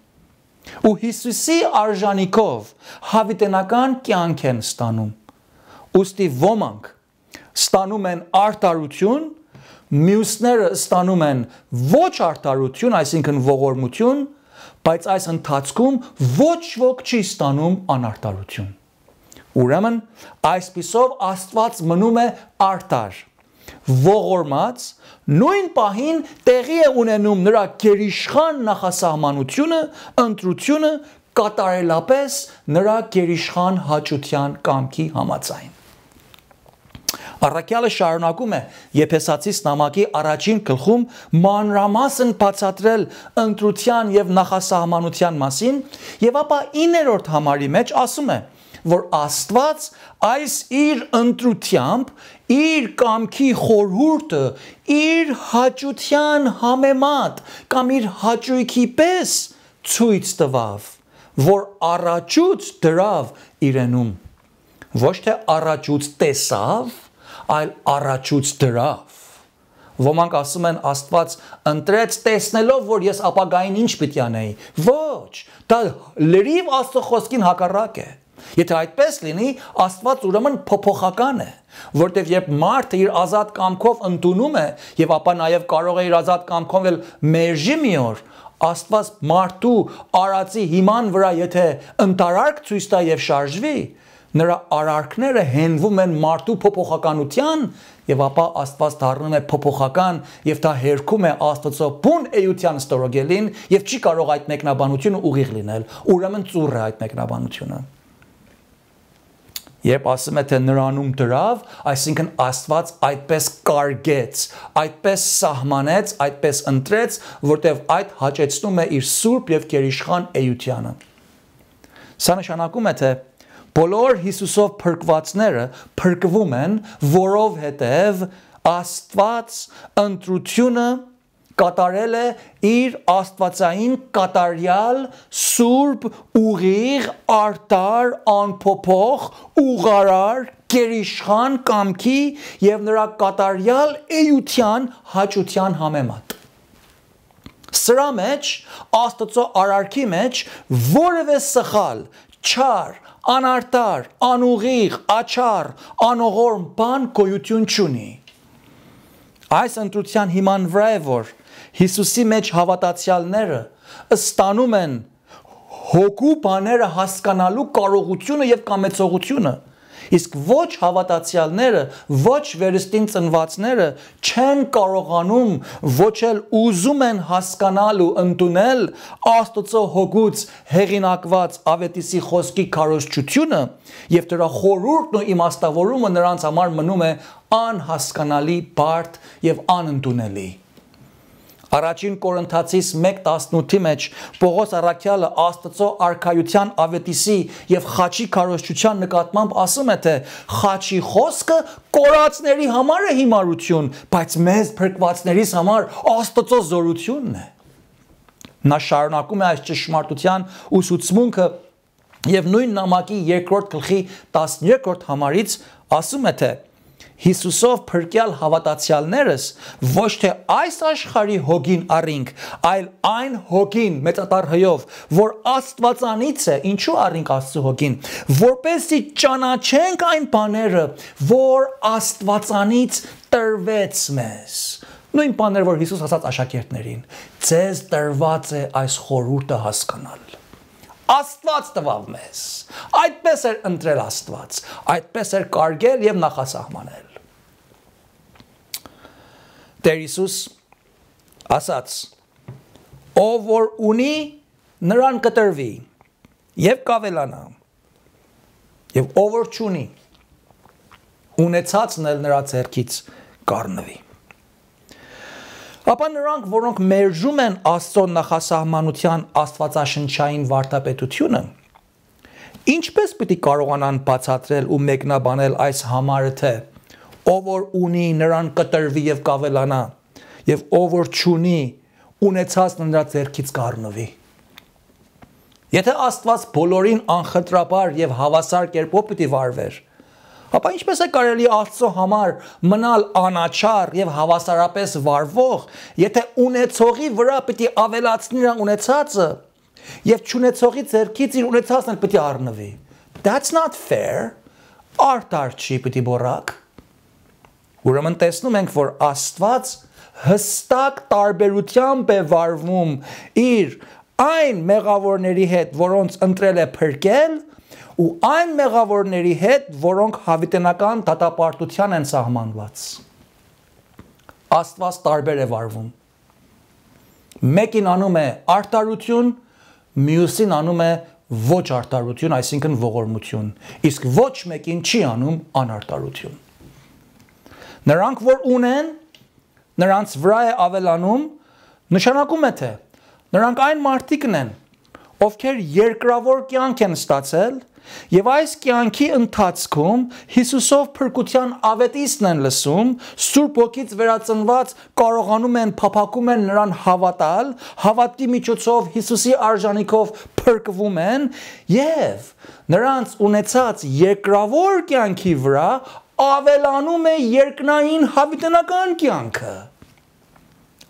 Ու Հիսուսի արժանիքով հավիտենական կյանք են ստանում։ Ոստի ոմանք ստանում են արտարություն, մյուսները ստանում են ոչ արտարություն, այսինքն ողորմություն, բայց այս ընթացքում ոչ ոք չի ստանում անարտարություն։ Ուրեմն, այսписով Աստված մնում է արտար։ Ողորմած նույն պահին տեղի է ունենում նրա գերիշխան նախասահմանությունը, ընտրությունը կատարելապես նրա գերիշխան հաճության կամքի համաձայն։ Առաքյալը շարունակում է Եփեսացի նամակի առաջին գլխում մանրամասն բացատրել ընտրության եւ նախասահմանության մասին եւ ապա 9-րդ համարի մեջ ասում է որ Աստված այս իր ընտրությամբ իր կամքի խորհուրդը իր հաճության համեմատ կամ իր հաճույքի պես ցույց տվավ որ առաջուց դրավ իրենում ոչ թե առաջուց տեսավ, այլ առաջուց դրավ։ Ոմանք ասում են Աստված ընտրեց տեսնելով, որ ես ապագային ինչ պիտի անեի։ Ոչ, դա լրիվ Աստծո խոսքին հակառակ է։ Եթե այդպես լինի, Աստված ուրեմն փոփոխական է, որտեվ երբ մարդը իր ազատ կամքով ընդունում է եւ ապա նաեւ կարող է իր ազատ կամքով էլ մերժի մի օր, Աստված մարդու արածի հիման վրա եթե ընտարարք ցույց տա եւ շարժվի, նրա արարքները հենվում են մարդու փոփոխականության եւ ապա Աստված դառնում է փոփոխական եւ դա հերքում է Աստծո բուն էության ստորոգելին եւ չի կարող այդ մեկնաբանությունը ուղիղ լինել ուրեմն ծուռ է այդ մեկնաբանությունը Երբ ասում է թե նրանում դրավ, այսինքն Աստված այդպես կարգեց, այդպես սահմանեց, այդպես ընտրեց, որտեվ այդ հաճեցնում է իր սուրբ եւ գերիշխան էությունը։ Սա նշանակում է թե Բոլոր Հիսուսով փրկվածները փրկվում են, որով հետև Աստված ընտրությունը կատարել է իր աստվածային կատարյալ սուրբ ուղիղ արտար անփոփոխ ուղարար գերիշխան կամքի եւ նրա կատարյալ էյության հաճության համեմատ Սրա մեջ Աստծո արարքի մեջ որևէ սխալ, չար, անարտար, անուղիղ, աչար, անողորմ բան գոյություն չունի։ Այս ընտրության հիման վրա է, որ Հիսուսի մեջ հավատացյալները ստանում են հոգու բաները հասկանալու կարողությունը եւ կամեցողությունը։ Իսկ ոչ հավատացյալները, ոչ վերստին ծնվածները չեն կարողանում ոչ էլ ուզում են հասկանալ ու ընդունել Աստծո հոգուց հեղինակված ավետիսի խոսքի քարոզչությունը եւ դրա խորուրդն ու իմաստավորումը նրանց համար մնում է անհասկանալի բարդ եւ անընդունելի։ Առաջին Կորինթացիս 1:18-ի մեջ Պողոս Առաքյալը Աստծո արքայության ավետիսի եւ խաչի քարոշչության նկատմամբ ասում է, թե խաչի խոսքը կորածների համար է հիմարություն, բայց մեզ փրկվածներիս համար Աստծո զորությունն է։ Նա շարունակում է այս ճշմարտության ուսուցմունքը եւ նույն նամակի 2-րդ գլխի 12-րդ համարից ասում է, թե Հիսուսով փրկյալ հավատացյալներս ոչ թե այս աշխարհի հոգին առինք, այլ այն հոգին մեծատար հյով, որ Աստվածանից է, ինչու առինք Աստծո հոգին, որպեսզի ճանաչենք այն բաները, որ Աստվածանից տրվեց մեզ։ Նույն բաները, որ Հիսուս ասաց աշակերտներին. Ձեզ տրված է այս խորհուրդը հասկանալ։ Աստված տվավ մեզ։ Այդպես էր ընտրել Աստված, այդպես էր կարգել եւ նախասահմանել։ Տեր Հիսուս ասաց. Ով որ ունի, նրան կտրվի եւ կավելանա։ Եվ ով որ չունի, ունեցածն էլ նրա ձեռքից կառնվի։ Ապա նրանք, որոնք մերժում են Աստծո նախասահմանության Աստվածաշնչային վարդապետությունը, ինչպես պիտի կարողանան բացատրել ու մեկնաբանել այս համարը թե ով որ ունի նրան կտրվի եւ կավելանա եւ ով որ չունի ունեցածն նրա ձեռքից կառնվի եթե աստված բոլորին անխտրաբար եւ հավասար կերպով պիտի վարվեր ապա ինչպես է կարելի աստծո համար մնալ անաչար եւ հավասարապես վարվող եթե ունեցողի վրա պիտի ավելացնի նա ունեցածը եւ չունեցողի ձեռքից իր ունեցածն էլ պիտի առնվի that's not fair արտար չի պիտի բորակ Ուրեմն տեսնում ենք, որ Աստված հստակ տարբերությամբ է վարվում իր այն մեղավորների հետ, որոնց ընտրել է փրկել, ու այն մեղավորների հետ, որոնք հավիտենական դատապարտության են սահմանված։ Աստված տարբեր է վարվում։ Մեկին անում է արտարություն, մյուսին անում է ոչ արտարություն, այսինքն ողորմություն, իսկ ոչ մեկին չի անում անարտարություն։ Նրանք որ ունեն, նրանց վրա է ավելանում, նշանակում է թե նրանք այն մարդիկն են, ովքեր երկրավոր կյանք են ստացել Եվ այս կյանքի ընթացքում Հիսուսով փրկության ավետիսն են լսում, Սուրբ ոգից վերածնված կարողանում են փափակում են նրան հավատալ, հավատքի միջոցով Հիսուսի արժանիքով փրկվում են, եւ նրանց ունեցած երկրավոր կյանքի վրա ավելանում է երկնային հավիտենական կյանքը։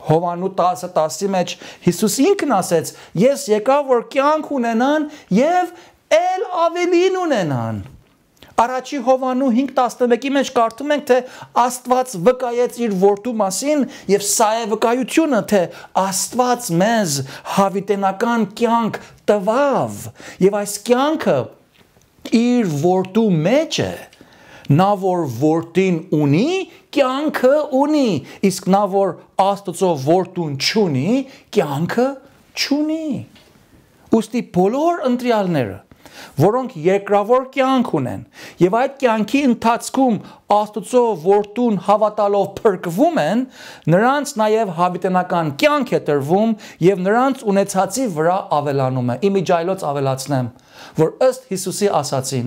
Հովանու 10:10-ի մեջ Հիսուս ինքն ասեց. Ես եկա որ կյանք ունենան եւ ել ավելին ունենան։ Արաջի Հովանու 5:11-ի մեջ կարդում ենք, թե Աստված վկայեց իր որդու մասին եւ սա է վկայությունը, թե Աստված մեզ հավիտենական կյանք տվավ եւ այս կյանքը իր որդու մեջ է։ մեջ Նա որ որդին ունի, կյանքը ունի, իսկ նա որ Աստծո որդուն չունի, կյանքը չունի։ Ոստի բոլոր ընտրյալները որոնք երկրավոր կյանք ունեն եւ այդ կյանքի ընթացքում Աստծո որդուն հավատալով փրկվում են նրանց նաեւ հավիտենական կյանք է տրվում եւ նրանց ունեցածի վրա ավելանում է իմիջայլոց ավելացնեմ որ ըստ Հիսուսի ասացին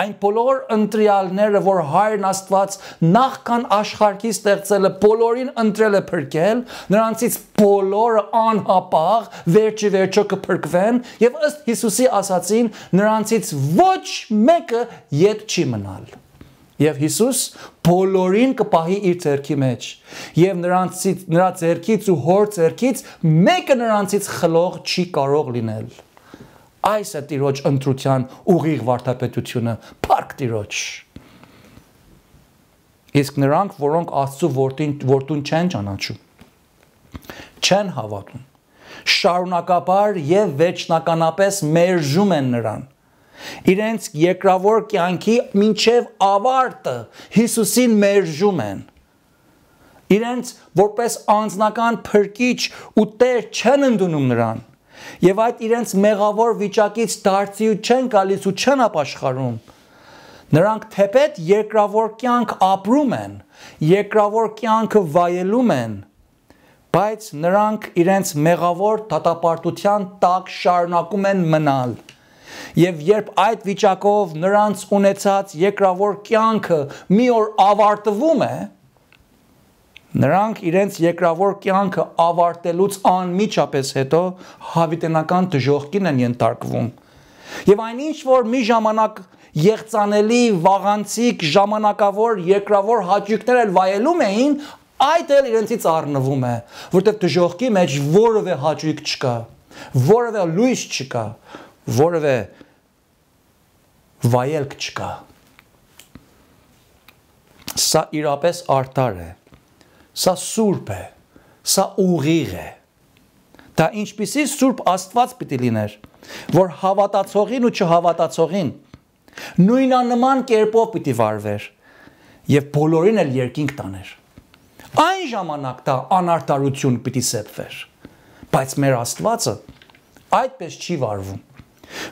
այն բոլոր ընտրյալները, որ Հայրն Աստված նախքան աշխարհի ստեղծելը բոլորին ընտրել է փրկել, նրանցից բոլորը անհապաղ վերջի վերջո կփրկվեն եւ ըստ Հիսուսի ասացին նրանցից ոչ մեկը ետ չի մնալ։ Եվ Հիսուս բոլորին կպահի իր ձեռքի մեջ։ Եվ նրանցից նրա ձեռքից ու հոր ձեռքից մեկը նրանցից խլող չի կարող լինել։ Այս է Տիրոջ ընտրության ուղիղ վարդապետությունը, փառք Տիրոջ։ Իսկ նրանք, որոնք Աստծո որդին որդուն չեն ճանաչում, չեն հավատում, շարունակաբար եւ վերջնականապես մերժում են նրան իրենց երկրավոր կյանքի մինչև ավարտը Հիսուսին մերժում են։ Իրենց որպես անձնական փրկիչ ու Տեր չեն ընդունում նրան եւ այդ իրենց մեղավոր վիճակից դարձի ու չեն գալիս ու չեն ապաշխարում։ Նրանք թեպետ երկրավոր կյանք ապրում են, երկրավոր կյանքը վայելում են, բայց նրանք իրենց մեղավոր դատապարտության տակ շարունակում են մնալ։ Եվ երբ այդ վիճակով նրանց ունեցած երկրավոր կյանքը մի օր ավարտվում է, Նրանք իրենց երկրավոր կյանքը ավարտելուց անմիջապես հետո հավիտենական դժողքին են ենթարկվում։ Եվ այնինչ որ մի ժամանակ եղծանելի, վաղանցիկ, ժամանակավոր երկրավոր հաճույքներ էլ վայելում էին, այդ էլ իրենցից առնվում է, որտեղ դժողքի մեջ որևէ հաճույք չկա, որևէ լույս չկա, որևէ վայելք չկա։ Սա իրապես արդար է Սա սուրբ է, սա ուղիղ է։ Դա ինչպիսի սուրբ Աստված պիտի լիներ, որ հավատացողին ու չհավատացողին նույնանման կերպով պիտի վարվեր եւ բոլորին էլ երկինք տաներ։ Այն ժամանակ դա անարտարություն պիտի սեփվեր։ Բայց մեր Աստվածը այդպես չի վարվում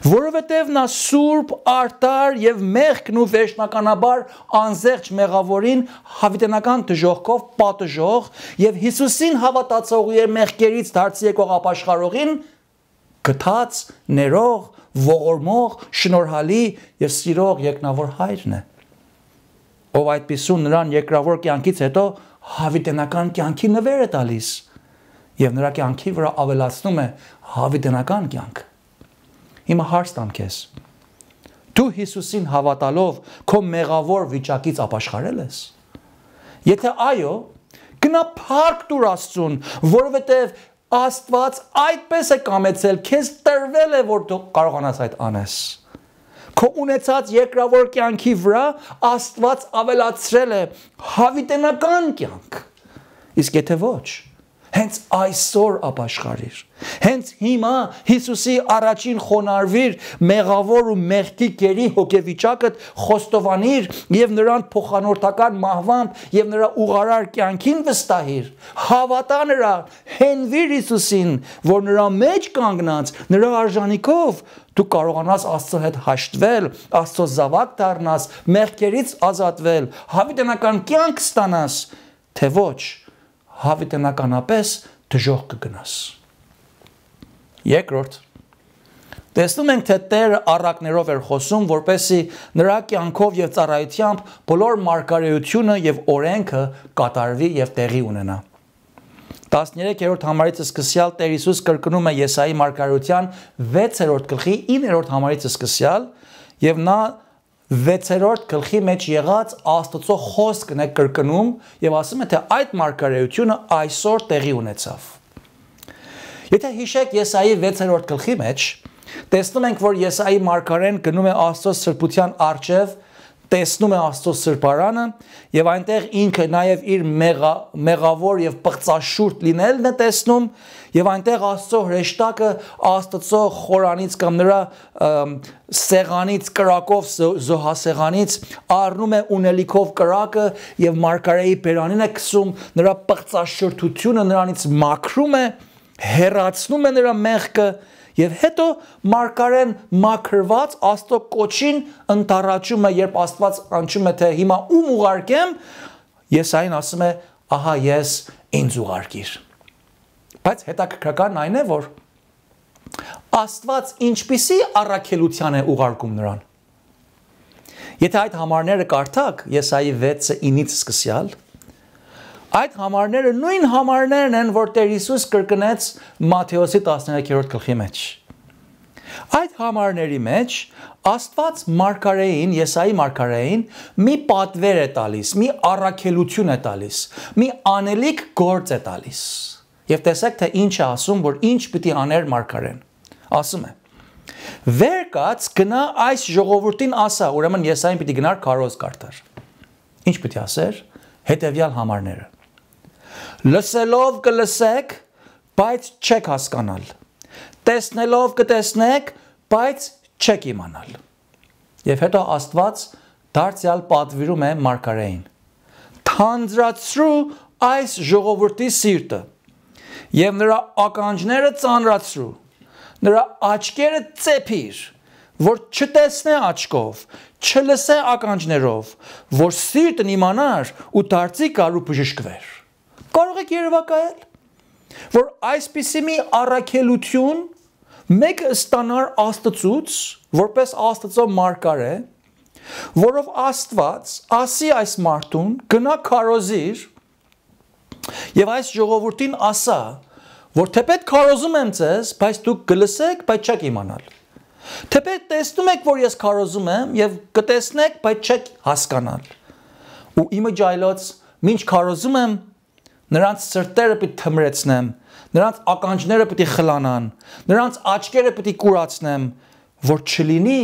որովհետև նա սուրբ, արտար եւ մեղքն ու վերջնականաբար անզեղջ մեղավորին հավիտենական դժողքով պատժող եւ Հիսուսին հավատացողի եւ մեղքերից դարձ եկող ապաշխարողին գտած, ներող, ողորմող, շնորհալի եւ սիրող երկնավոր հայրն է ով այդպիսուն նրան երկրավոր կյանքից հետո հավիտենական կյանքի նվեր է տալիս եւ նրա կյանքի վրա ավելացնում է հավիտենական կյանք Հիմա հարց տամ քեզ։ Դու Հիսուսին հավատալով քո մեղավոր վիճակից ապաշխարել ես։ Եթե այո, գնա փառք դուր Աստծուն, որովհետև Աստված այդպես է կամեցել, քեզ տրվել է, որ դու կարողանաս այդ անես։ Քո ունեցած երկրավոր կյանքի վրա Աստված ավելացրել է հավիտենական կյանք։ Իսկ եթե ոչ, Հենց այսօր ապաշխարիր։ Հենց հիմա Հիսուսի առաջին խոնարհվիր, մեղավոր ու մեղքի գերի հոգեվիճակդ խոստովանիր եւ նրան փոխանորդական մահվամբ եւ նրա ուղարար կյանքին վստահիր։ Հավատա նրա, հենվիր Հիսուսին, որ նրա մեջ կանգնած, նրա արժանիքով դու կարողանաս Աստծո հետ հաշտվել, Աստծո զավակ դառնաս, մեղքերից ազատվել, հավիտենական կյանք ստանաս, թե ոչ հավիտենականապես դժող կգնաս։ Երկրորդ Տեսնում ենք, թե Տերը առակներով էր խոսում, որպեսի նրա կյանքով եւ ծառայությամբ բոլոր մարգարեությունը եւ օրենքը կատարվի եւ տեղի ունենա։ 13-րդ համարից սկսյալ Տեր Հիսուս կրկնում է Եսայի մարգարեության 6-րդ գլխի 9-րդ համարից սկսյալ եւ նա 6-րդ գլխի մեջ եղած Աստծո խոսքն է կրկնում եւ ասում է թե այդ մարգարեությունը այսօր տեղի ունեցավ։ Եթե հիշեք Եսայի 6-րդ գլխի մեջ տեսնում ենք որ Եսայի մարգարեն գնում է Աստծո սրբության արջև տեսնում է Աստծո սրբարանը եւ այնտեղ ինքը նաեւ իր մեղա, մեղավոր եւ պղծաշուրտ լինելն է տեսնում եւ այնտեղ Աստծո հրեշտակը Աստծո խորանից կամ նրա սեղանից կրակով զոհասեղանից առնում է ունելիքով կրակը եւ մարգարեի բերանին է կսում նրա պղծաշուրտությունը նրանից մաքրում է հերացնում է նրա մեղքը եւ հետո մարգարեն մաքրված աստծո կոչին ընտառաճում է, երբ Աստված անչում է թե հիմա ում ուղարկեմ, ես այն ասում է, ահա ես ինձ ուղարկիր։ Բայց հետաքրքրական այն է, որ Աստված ինչպիսի առաքելության է ուղարկում նրան։ Եթե այդ համարները կարդակ, Եսայի 6-ը 9-ից սկսյալ, Այդ համարները նույն համարներն են, որտեղ Հիսուս կրկնեց Մատթեոսի 13-րդ գլխի մեջ։ Այդ համարների մեջ Աստված մարգարեին, Եսայի մարգարեին մի պատվեր է տալիս, մի առաքելություն է տալիս, մի անելիք գործ է տալիս։ Եվ տեսեք թե ինչ է ասում, որ ինչ պիտի աներ մարգարեն։ Ասում է. Վեր կաց գնա այս ժողովրդին ասա, ուրեմն Եսային պիտի գնար քարոզ կարտար։ Ինչ պիտի ասեր։ Հետևյալ համարները 1 Լսելով կլսեք, բայց չեք հասկանալ։ Տեսնելով կտեսնեք, բայց չեք իմանալ։ Եվ հետո Աստված դարձյալ պատվիրում է Մարգարեին. Թանձրացրու այս ժողովրդի սիրտը եւ նրա ականջները ծանրացրու։ Նրա աչքերը ծեփիր, որ չտեսնե աչքով, չլսե ականջներով, որ սիրտն իմանար ու դարձի կարող բժշկվեր։ Կարող եք երևակայել, որ այսպիսի մի առաքելություն մեկը ստանար Աստծուց, որպես Աստծո մարգարե, որով Աստված ասի այս մարդուն՝ գնա քարոզիր եւ այս ժողովրդին ասա, որ թեպետ քարոզում եմ ցես, բայց դուք գլսեք, բայց չեք իմանալ։ Թեպետ տեսնում եք, որ ես քարոզում եմ եւ կտեսնեք, բայց չեք հասկանալ։ Ու իմը ջայլոց, ինչ քարոզում եմ, նրանց սրտերը պիտի թմրեցնեմ, նրանց ականջները պիտի խլանան, նրանց աչքերը պիտի կուրացնեմ, որ չլինի,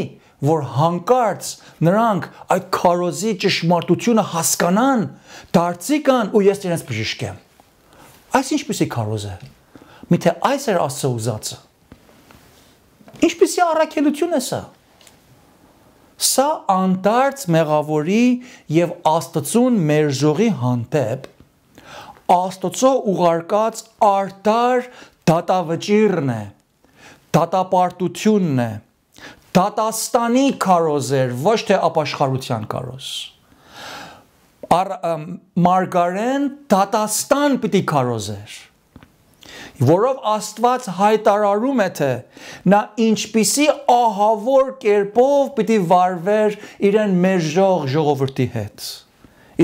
որ հանկարծ նրանք այդ քարոզի ճշմարտությունը հասկանան, դարձիկան ու ես իրենց բժշկեմ։ Այս ինչպեսի քարոզ է։ Միթե այս էր Աստծո ուզածը։ Ինչպեսի առաքելություն է սա։ Սա անդարձ մեղավորի եւ Աստծուն մերժողի հանդեպ Աստծո ուղարկած արդար դատավճիռն է, դատապարտությունն է, դատաստանի քարոզ էր, ոչ թե ապաշխարության քարոզ։ Ար մարգարեն դատաստան պիտի քարոզ էր որով Աստված հայտարարում է թե նա ինչպիսի ահավոր կերպով պիտի վարվեր իրեն մերժող ժողովրդի հետ։ ժող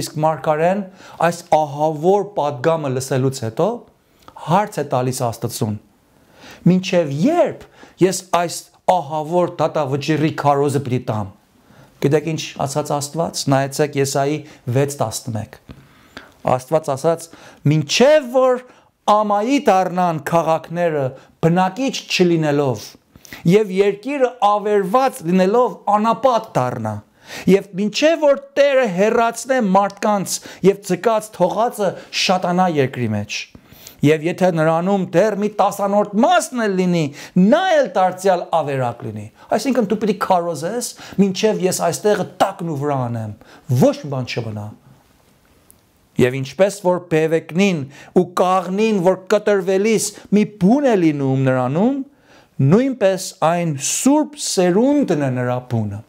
Իսկ Մարգարեն այս ահավոր падգամը լսելուց հետո հարց է տալիս Աստծուն. «Մինչև երբ ես այս ահավոր դատավճիռի քարոզը պիտի տամ»։ Գիտեք ինչ ասաց Աստված, նայեցեք Եսայի 6:11։ Աստված ասաց. «Մինչև որ ամայի դառնան քաղաքները բնակիչ չլինելով եւ երկիրը ավերված լինելով անապատ դառնա»։ Եվ մինչև որ Տերը հերացնե մարդկանց եւ ցկած թողածը շատանա երկրի մեջ։ Եվ եթե նրանում դեռ մի տասանորդ մասն էլ լինի, նա էլ դարձյալ ավերակ լինի։ Այսինքն դու պիտի քարոզես, մինչև ես այստեղը տակն ու վրա անեմ։ Ոչ մի բան չմնա։ Եվ ինչպես որ բևեկնին ու կաղնին, որ կտրվելիս մի բուն է լինում նրանում, նույնպես այն սուրբ սերունդն է նրա բունը։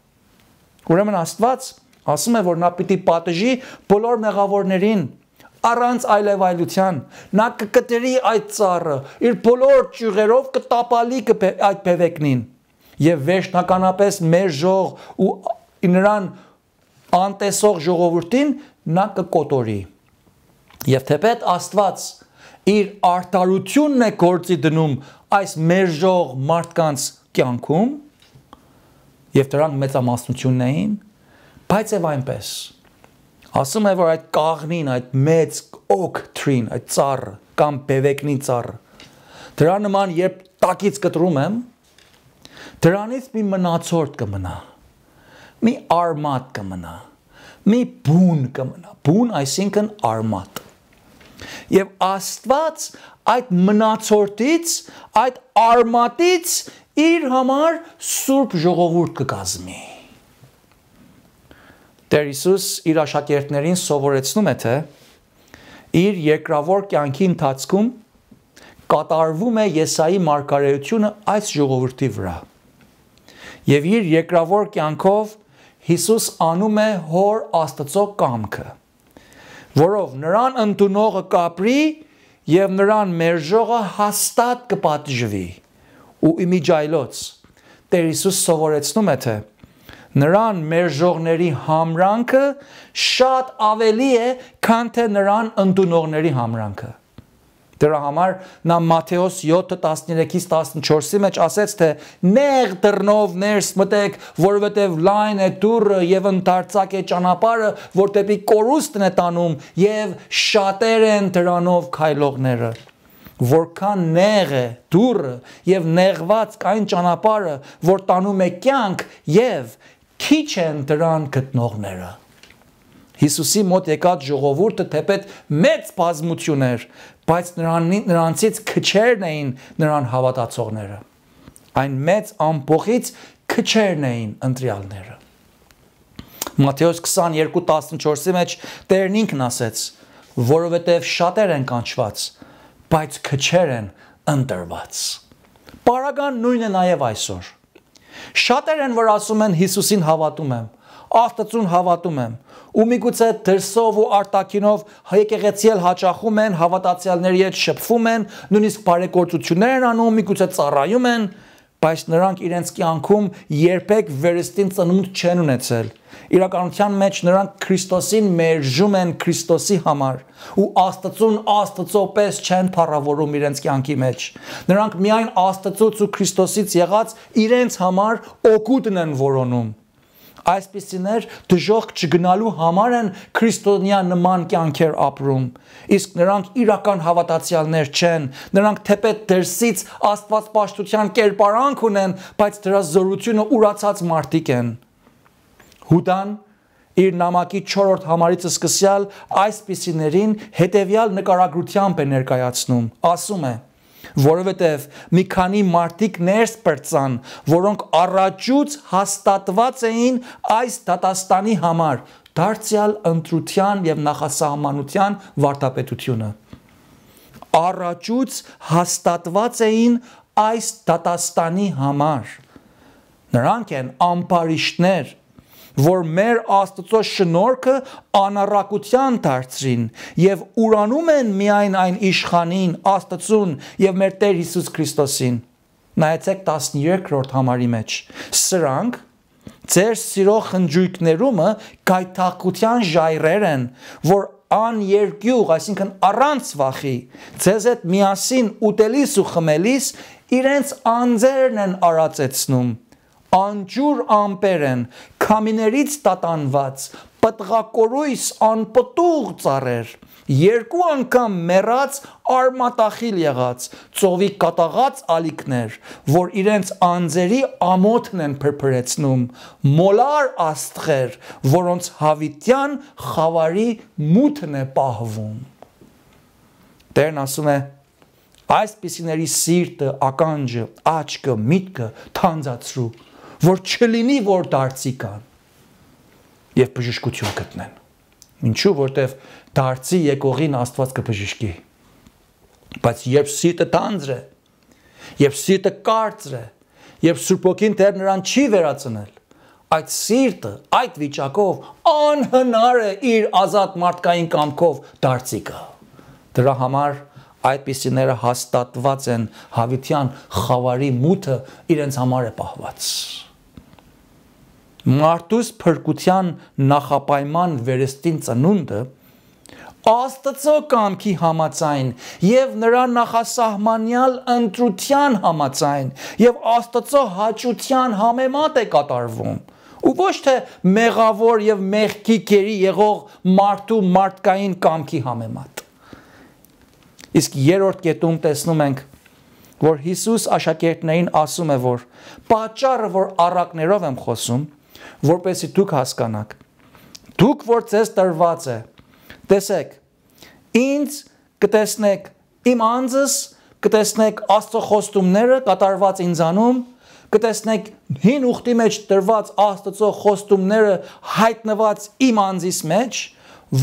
Ուրեմն Աստված ասում է, որ նա պիտի պատժի բոլոր մեղավորներին առանց այլևայլության նա կկտրի այդ ծառը իր բոլոր ճյուղերով կտապալի այդ բևեկնին եւ վերջնականապես մեր ժող ու նրան անտեսող ժողովրդին նա կկոտորի եւ թեպետ Աստված իր արտարությունն է գործի դնում այս մեր ժող մարդկանց կյանքում եւ դրան մեծամասնությունն էին, բայց եւ այնպես։ Ասում է, որ այդ կաղնին, այդ մեծ օք թրին, այդ ծառը կամ բևեկնի ծառը դրա նման երբ տակից կտրում եմ, դրանից մի մնացորդ կմնա։ Մի արմատ կմնա։ Մի բուն կմնա։ Բուն, այսինքն արմատ։ Եվ Աստված այդ մնացորդից, այդ արմատից իր համար սուրբ ժողովուրդ կկազմի։ Տեր Հիսուս իր աշակերտներին սովորեցնում է թե իր երկրավոր կյանքի ընթացքում կատարվում է Եսայի մարգարեությունը այս ժողովրդի վրա։ Եվ իր երկրավոր կյանքով Հիսուս անում է հոր Աստծո կամքը, որով նրան ընդունողը կապրի եւ նրան մերժողը հաստատ կպատժվի ու իմիջայլոց։ Տեր Հիսուս սովորեցնում է թե նրան մեր ժողների համրանքը շատ ավելի է, քան թե նրան ընդունողների համրանքը։ Դրա համար նա Մատթեոս 7:13-ից 14-ի մեջ ասաց թե նեղ դռնով ներս մտեք, որովհետև լայն է դուռը եւ ընդարձակ է ճանապարհը, որ դեպի կորուստն է տանում եւ շատեր են դրանով քայլողները որքան նեղ է դուրը եւ նեղված կային ճանապարհը, որ տանում է կյանք եւ քիչ են դրան գտնողները։ Հիսուսի մոտ եկած ժողովուրդը թեպետ մեծ բազմություն էր, բայց նրան, նրանցից քչերն էին նրան հավատացողները։ Այն մեծ ամբողից քչերն էին ընտրյալները։ Մատթեոս 22:14-ի մեջ Տերն ինքն ասեց. որովհետև շատեր են կանչված, բայց քչեր են ընտրված։ Պարագան նույնն է նաև այսօր։ Շատեր են, որ ասում են Հիսուսին հավատում եմ, Աստծուն հավատում եմ, ու միգուցե դրսով ու արտակինով եկեղեցիել հաճախում են, հավատացյալների հետ շփվում են, նույնիսկ բարեկորցություններ են անում, միգուցե ծառայում են, բայց նրանք իրենց կյանքում երբեք վերստին ծնունդ չեն ունեցել։ Իրականության մեջ նրանք Քրիստոսին մերժում են Քրիստոսի համար ու Աստծուն Աստծո պես չեն փառավորում իրենց կյանքի մեջ։ Նրանք միայն Աստծոց ու Քրիստոսից եղած իրենց համար օգուտն են որոնում այսպիսիներ դժոխք չգնալու համար են քրիստոնյա նման կյանքեր ապրում։ Իսկ նրանք իրական հավատացյալներ չեն։ Նրանք թեպետ դերսից Աստված պաշտության կերպարանք ունեն, բայց դրա զորությունը ուրացած մարդիկ են։ Հուդան իր նամակի 4-րդ համարից սկսյալ այսպիսիներին հետևյալ նկարագրությամբ է ներկայացնում։ Ասում է որովհետև մի քանի մարդիկ ներս պրծան, որոնք առաջուց հաստատված էին այս դատաստանի համար՝ դարձյալ ընտրության եւ նախասահմանության վարտապետությունը առաջուց հաստատված էին այս դատաստանի համար նրանք են ամբարիշտներ որ մեր Աստծո շնորհքը անառակության դարձրին եւ ուրանում են միայն այն իշխանին, Աստծուն եւ մեր Տեր Հիսուս Քրիստոսին։ Նայեցեք 13-րդ համարի մեջ։ Սրանք ձեր սիրո խնջույքներումը գայթակղության ժայռեր են, որ աներկյուղ, այսինքն առանց վախի, ձեզ հետ միասին ուտելիս ու խմելիս իրենց անձերն են արածեցնում անջուր ամպեր են, քամիներից տատանված, պտղակորույս անպտուղ ծառեր, երկու անգամ մեռած արմատախիլ եղած, ծովի կատաղած ալիքներ, որ իրենց անձերի ամոթն են փրփրեցնում, մոլար աստղեր, որոնց հավիտյան խավարի մութն է պահվում։ Տերն ասում է. Այս պիսիների սիրտը, ականջը, աչքը, միտքը թանձացրու որ չլինի որ դարձի կան եւ բժշկություն գտնեն։ Ինչու, որտեվ դարձի եկողին Աստված կբժշկի։ Բայց երբ սիրտը տանձր է, երբ սիրտը կարծր է, երբ Սուրբ Օքին Տեր նրան չի վերացնել, այդ սիրտը այդ վիճակով անհնար է իր ազատ մարդկային կամքով դարձի գա։ Դրա համար այդպիսիները հաստատված են հավիտյան խավարի մութը իրենց համար է պահված մարդուս փրկության նախապայման վերստին ծնունդը Աստծո կամքի համաձայն եւ նրա նախասահմանյալ ընտրության համաձայն եւ Աստծո հաճության համեմատ է կատարվում ու ոչ թե մեղավոր եւ մեղքի կերի եղող մարդու մարդկային կամքի համեմատ իսկ երրորդ կետում տեսնում ենք որ Հիսուս աշակերտներին ասում է որ պատճառը որ առակներով եմ խոսում որպեսի դուք հասկանաք։ Դուք որ ձեզ տրված է։ Տեսեք, ինձ կտեսնեք իմ անձս, կտեսնեք Աստծո խոստումները կատարված ինձանում, կտեսնեք հին ուխտի մեջ տրված Աստծո խոստումները հայտնված իմ անձիս մեջ,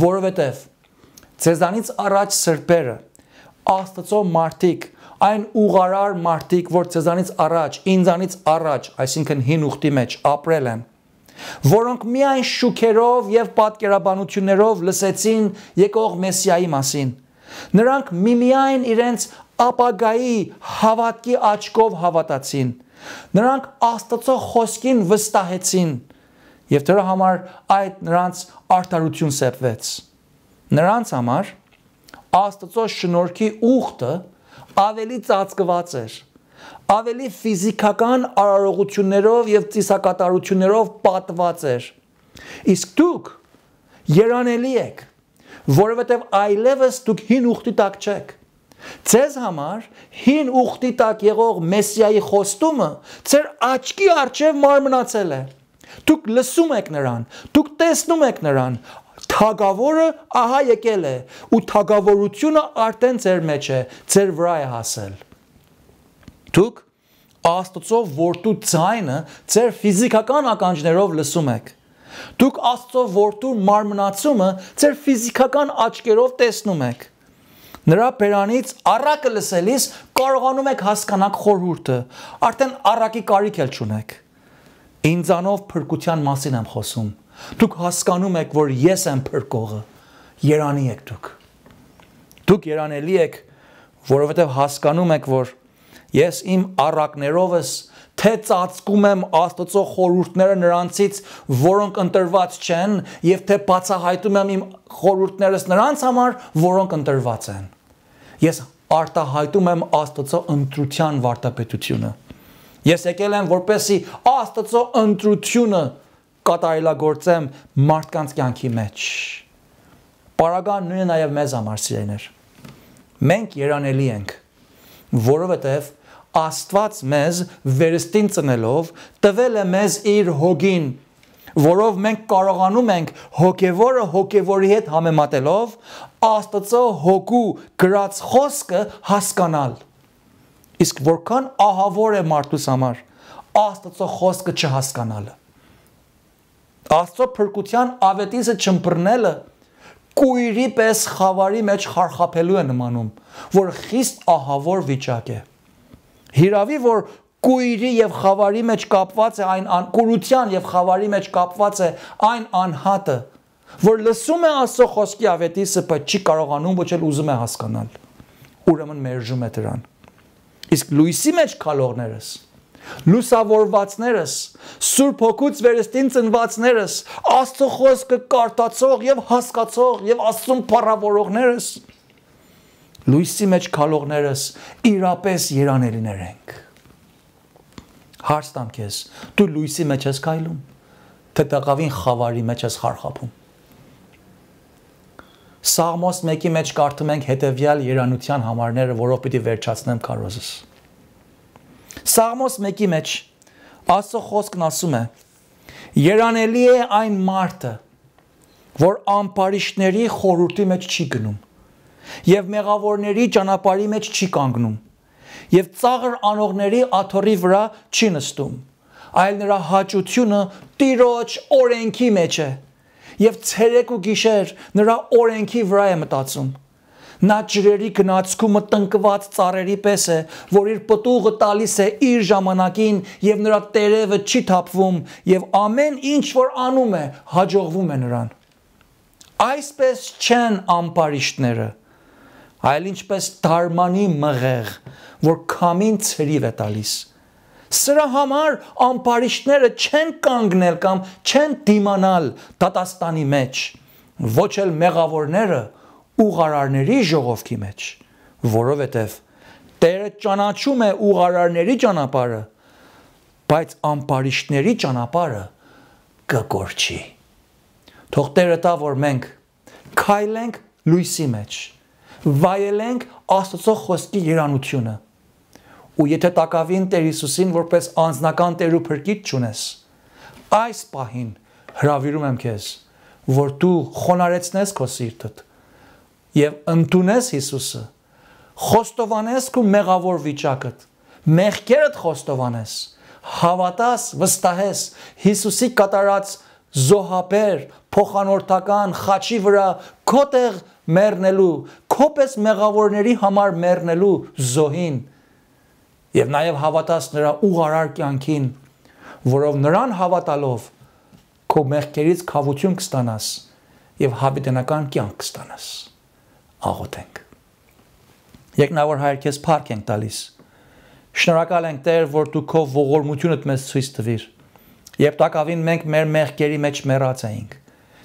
որովհետև ցեզանից առաջ սրբերը Աստծո մարդիկ, այն ուղարար մարդիկ, որ ցեզանից առաջ, ինձանից առաջ, այսինքն հին ուխտի մեջ ապրել են, որոնք միայն շուքերով եւ պատկերաբանություններով լսեցին եկող մեսիայի մասին։ Նրանք միմիայն իրենց ապագայի հավատքի աչքով հավատացին։ Նրանք Աստծո խոսքին վստահեցին եւ դրա համար այդ նրանց արտարություն սեպվեց։ Նրանց համար Աստծո շնորհքի ուխտը ավելի ծածկված էր ավելի ֆիզիկական արարողություններով եւ ծիսակատարություններով պատված էր։ Իսկ դուք երանելի եք, որովհետեւ այլևս դուք հին ուխտի տակ չեք։ Ձեզ համար հին ուխտի տակ եղող մեսիայի խոստումը ծեր աչքի առջև մարմնացել է։ Դուք լսում եք նրան, դուք տեսնում եք նրան, թագավորը ահա եկել է ու թագավորությունը արդեն ձեր մեջ է, ձեր վրա է հասել։ Դուք Աստծո որդու ցայնը ձեր ֆիզիկական ականջներով լսում եք։ Դուք Աստծո որդու մարմնացումը ձեր ֆիզիկական աչքերով տեսնում եք։ Նրա բերանից առակը լսելիս կարողանում եք հասկանալ խորհուրդը, արդեն առակի կարիք էլ չունեք։ Ինձանով փրկության մասին եմ խոսում։ Դուք հասկանում եք, որ ես եմ փրկողը։ Երանի եք դուք։ Դուք երանելի եք, որովհետև հասկանում եք, որ Ես իմ առակներովս թե ծածկում եմ Աստծո խորհուրդները նրանցից, որոնք ընտրված չեն, եւ թե բացահայտում եմ իմ խորհուրդներս նրանց համար, որոնք ընտրված են։ Ես արտահայտում եմ Աստծո ընտրության վարդապետությունը։ Ես եկել եմ որպեսի Աստծո ընտրությունը կատարելագործեմ մարդկանց կյանքի մեջ։ Պարագան նույնը նաև մեզ համար սիրելիներ։ Մենք երանելի ենք, որովհետև Աստված մեզ վերստին ծնելով տվել է մեզ իր հոգին, որով մենք կարողանում ենք հոգևորը հոգևորի հետ համեմատելով Աստծո հոգու գրած խոսքը հասկանալ։ Իսկ որքան ահավոր է մարդուս համար Աստծո խոսքը չհասկանալը։ Աստծո փրկության ավետիզը չմբռնելը կույրի պես խավարի մեջ խարխափելու է նմանում, որ խիստ ահավոր վիճակ է։ Հիրավի որ կույրի եւ խավարի մեջ կապված է այն անկուրության եւ խավարի մեջ կապված է այն անհատը, որ լսում է Աստծո խոսքի ավետիսը, բայց չի կարողանում ոչ էլ ուզում է հասկանալ։ Ուրեմն մերժում է դրան։ Իսկ լույսի մեջ քալողներս լուսավորվածներս, Սուրբ Հոգուց վերստին ծնվածներս, Աստծո խոսքը կարտացող եւ հասկացող եւ Աստծուն փառավորողներս, լույսի մեջ քալողներս իրապես երանելիներ ենք։ Հարց տամ քեզ, դու լույսի մեջ ես քայլում, թե տակավին խավարի մեջ ես խարխափում։ Սաղմոս 1-ի մեջ կարդում ենք հետևյալ երանության համարները, որով պիտի վերջացնեմ կարոզս։ Սաղմոս 1-ի մեջ Աստծո խոսքն ասում է. Երանելի է այն մարդը, որ ամբարիշտների խորհրդի մեջ չի գնում եւ մեղավորների ճանապարհի մեջ չի կանգնում եւ ծաղր անողների աթոռի վրա չի նստում այլ նրա հաճությունը տիրոջ օրենքի մեջ է եւ ցերեկ ու գիշեր նրա օրենքի վրա է մտածում նա ջրերի գնացքումը տնկված ծառերի պես է որ իր պտուղը տալիս է իր ժամանակին եւ նրա տերևը չի թափվում եւ ամեն ինչ որ անում է հաջողվում է նրան այսպես չեն ամբարիշտները այլ ինչպես դարմանի մղեղ, որ քամին ծրիվ է տալիս։ Սրա համար ամբարիշները չեն կանգնել կամ չեն դիմանալ դատաստանի մեջ, ոչ էլ մեղավորները ուղարարների ժողովքի մեջ, որովհետև Տերը ճանաչում է ուղարարների ճանապարհը, բայց ամբարիշների ճանապարհը կկորչի։ Թող Տերը տա որ մենք քայլենք լույսի մեջ վայելենք Աստծո խոսքի երանությունը։ Ու եթե տակավին Տեր Հիսուսին որպես անznական Տեր ու փրկիչ ճունես, այս պահին հրավիրում եմ քեզ, որ դու խոնարեցնես քո սիրտդ եւ ընդունես Հիսուսը, խոստովանես քո մեղավոր վիճակդ, մեղքերդ խոստովանես, հավատաս, վստահես Հիսուսի կատարած զոհաբեր, փոխանորդական խաչի վրա քո տեղ մեռնելու, կոպես մեղավորների համար մեռնելու զոհին եւ նաեւ հավատաս նրա ուղարար կյանքին, որով նրան հավատալով քո մեղքերից խավություն կստանաս եւ հավիտենական կյանք կստանաս։ Աղոթենք։ Եկնավոր Հայր, քեզ փառք ենք տալիս։ Շնորհակալ ենք Տեր, որ դու քո ողորմությունդ մեզ ցույց տվիր։ Երբ տակավին մենք մեր մեղքերի մեջ մեռած էինք,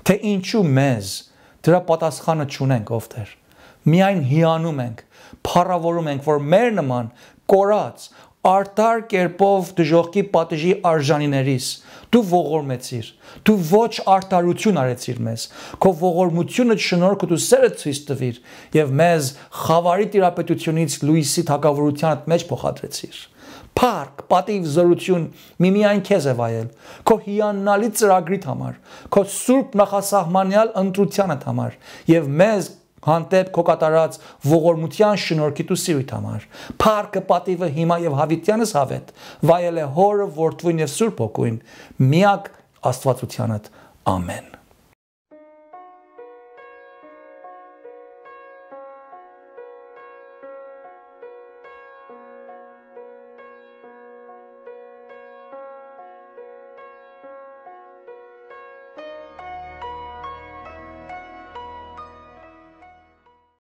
թե ինչու մեզ Դրա պատասխանը չունենք ով Տեր։ Միայն հիանում ենք, փառավորում ենք, որ մեր նման կորած, արտար կերպով դժողքի պատժի արժանիներից դու ողորմեցիր դու ոչ արտարություն արեցիր մեզ քո ողորմությունը շնորհքդ ու սերը ցույց տվիր եւ մեզ խավարի տիրապետությունից լույսի թակավորությանդ մեջ փոխադրեցիր Փառք, պատիվ զրություն միմիայն քեզ է վայել։ Քո հիանալի ծրագրիդ համար, քո սուրբ նախասահմանյալ ընտրությանդ համար եւ մեզ հանդեպ քո կատարած ողորմության շնորհքիդ ու սիրույթ համար։ Փառքը պատիվը հիմա եւ հավիտյանս հավետ, վայել է հորը, որդուն եւ սուրբ ոգին, միակ Աստվածությանդ։ Ամեն։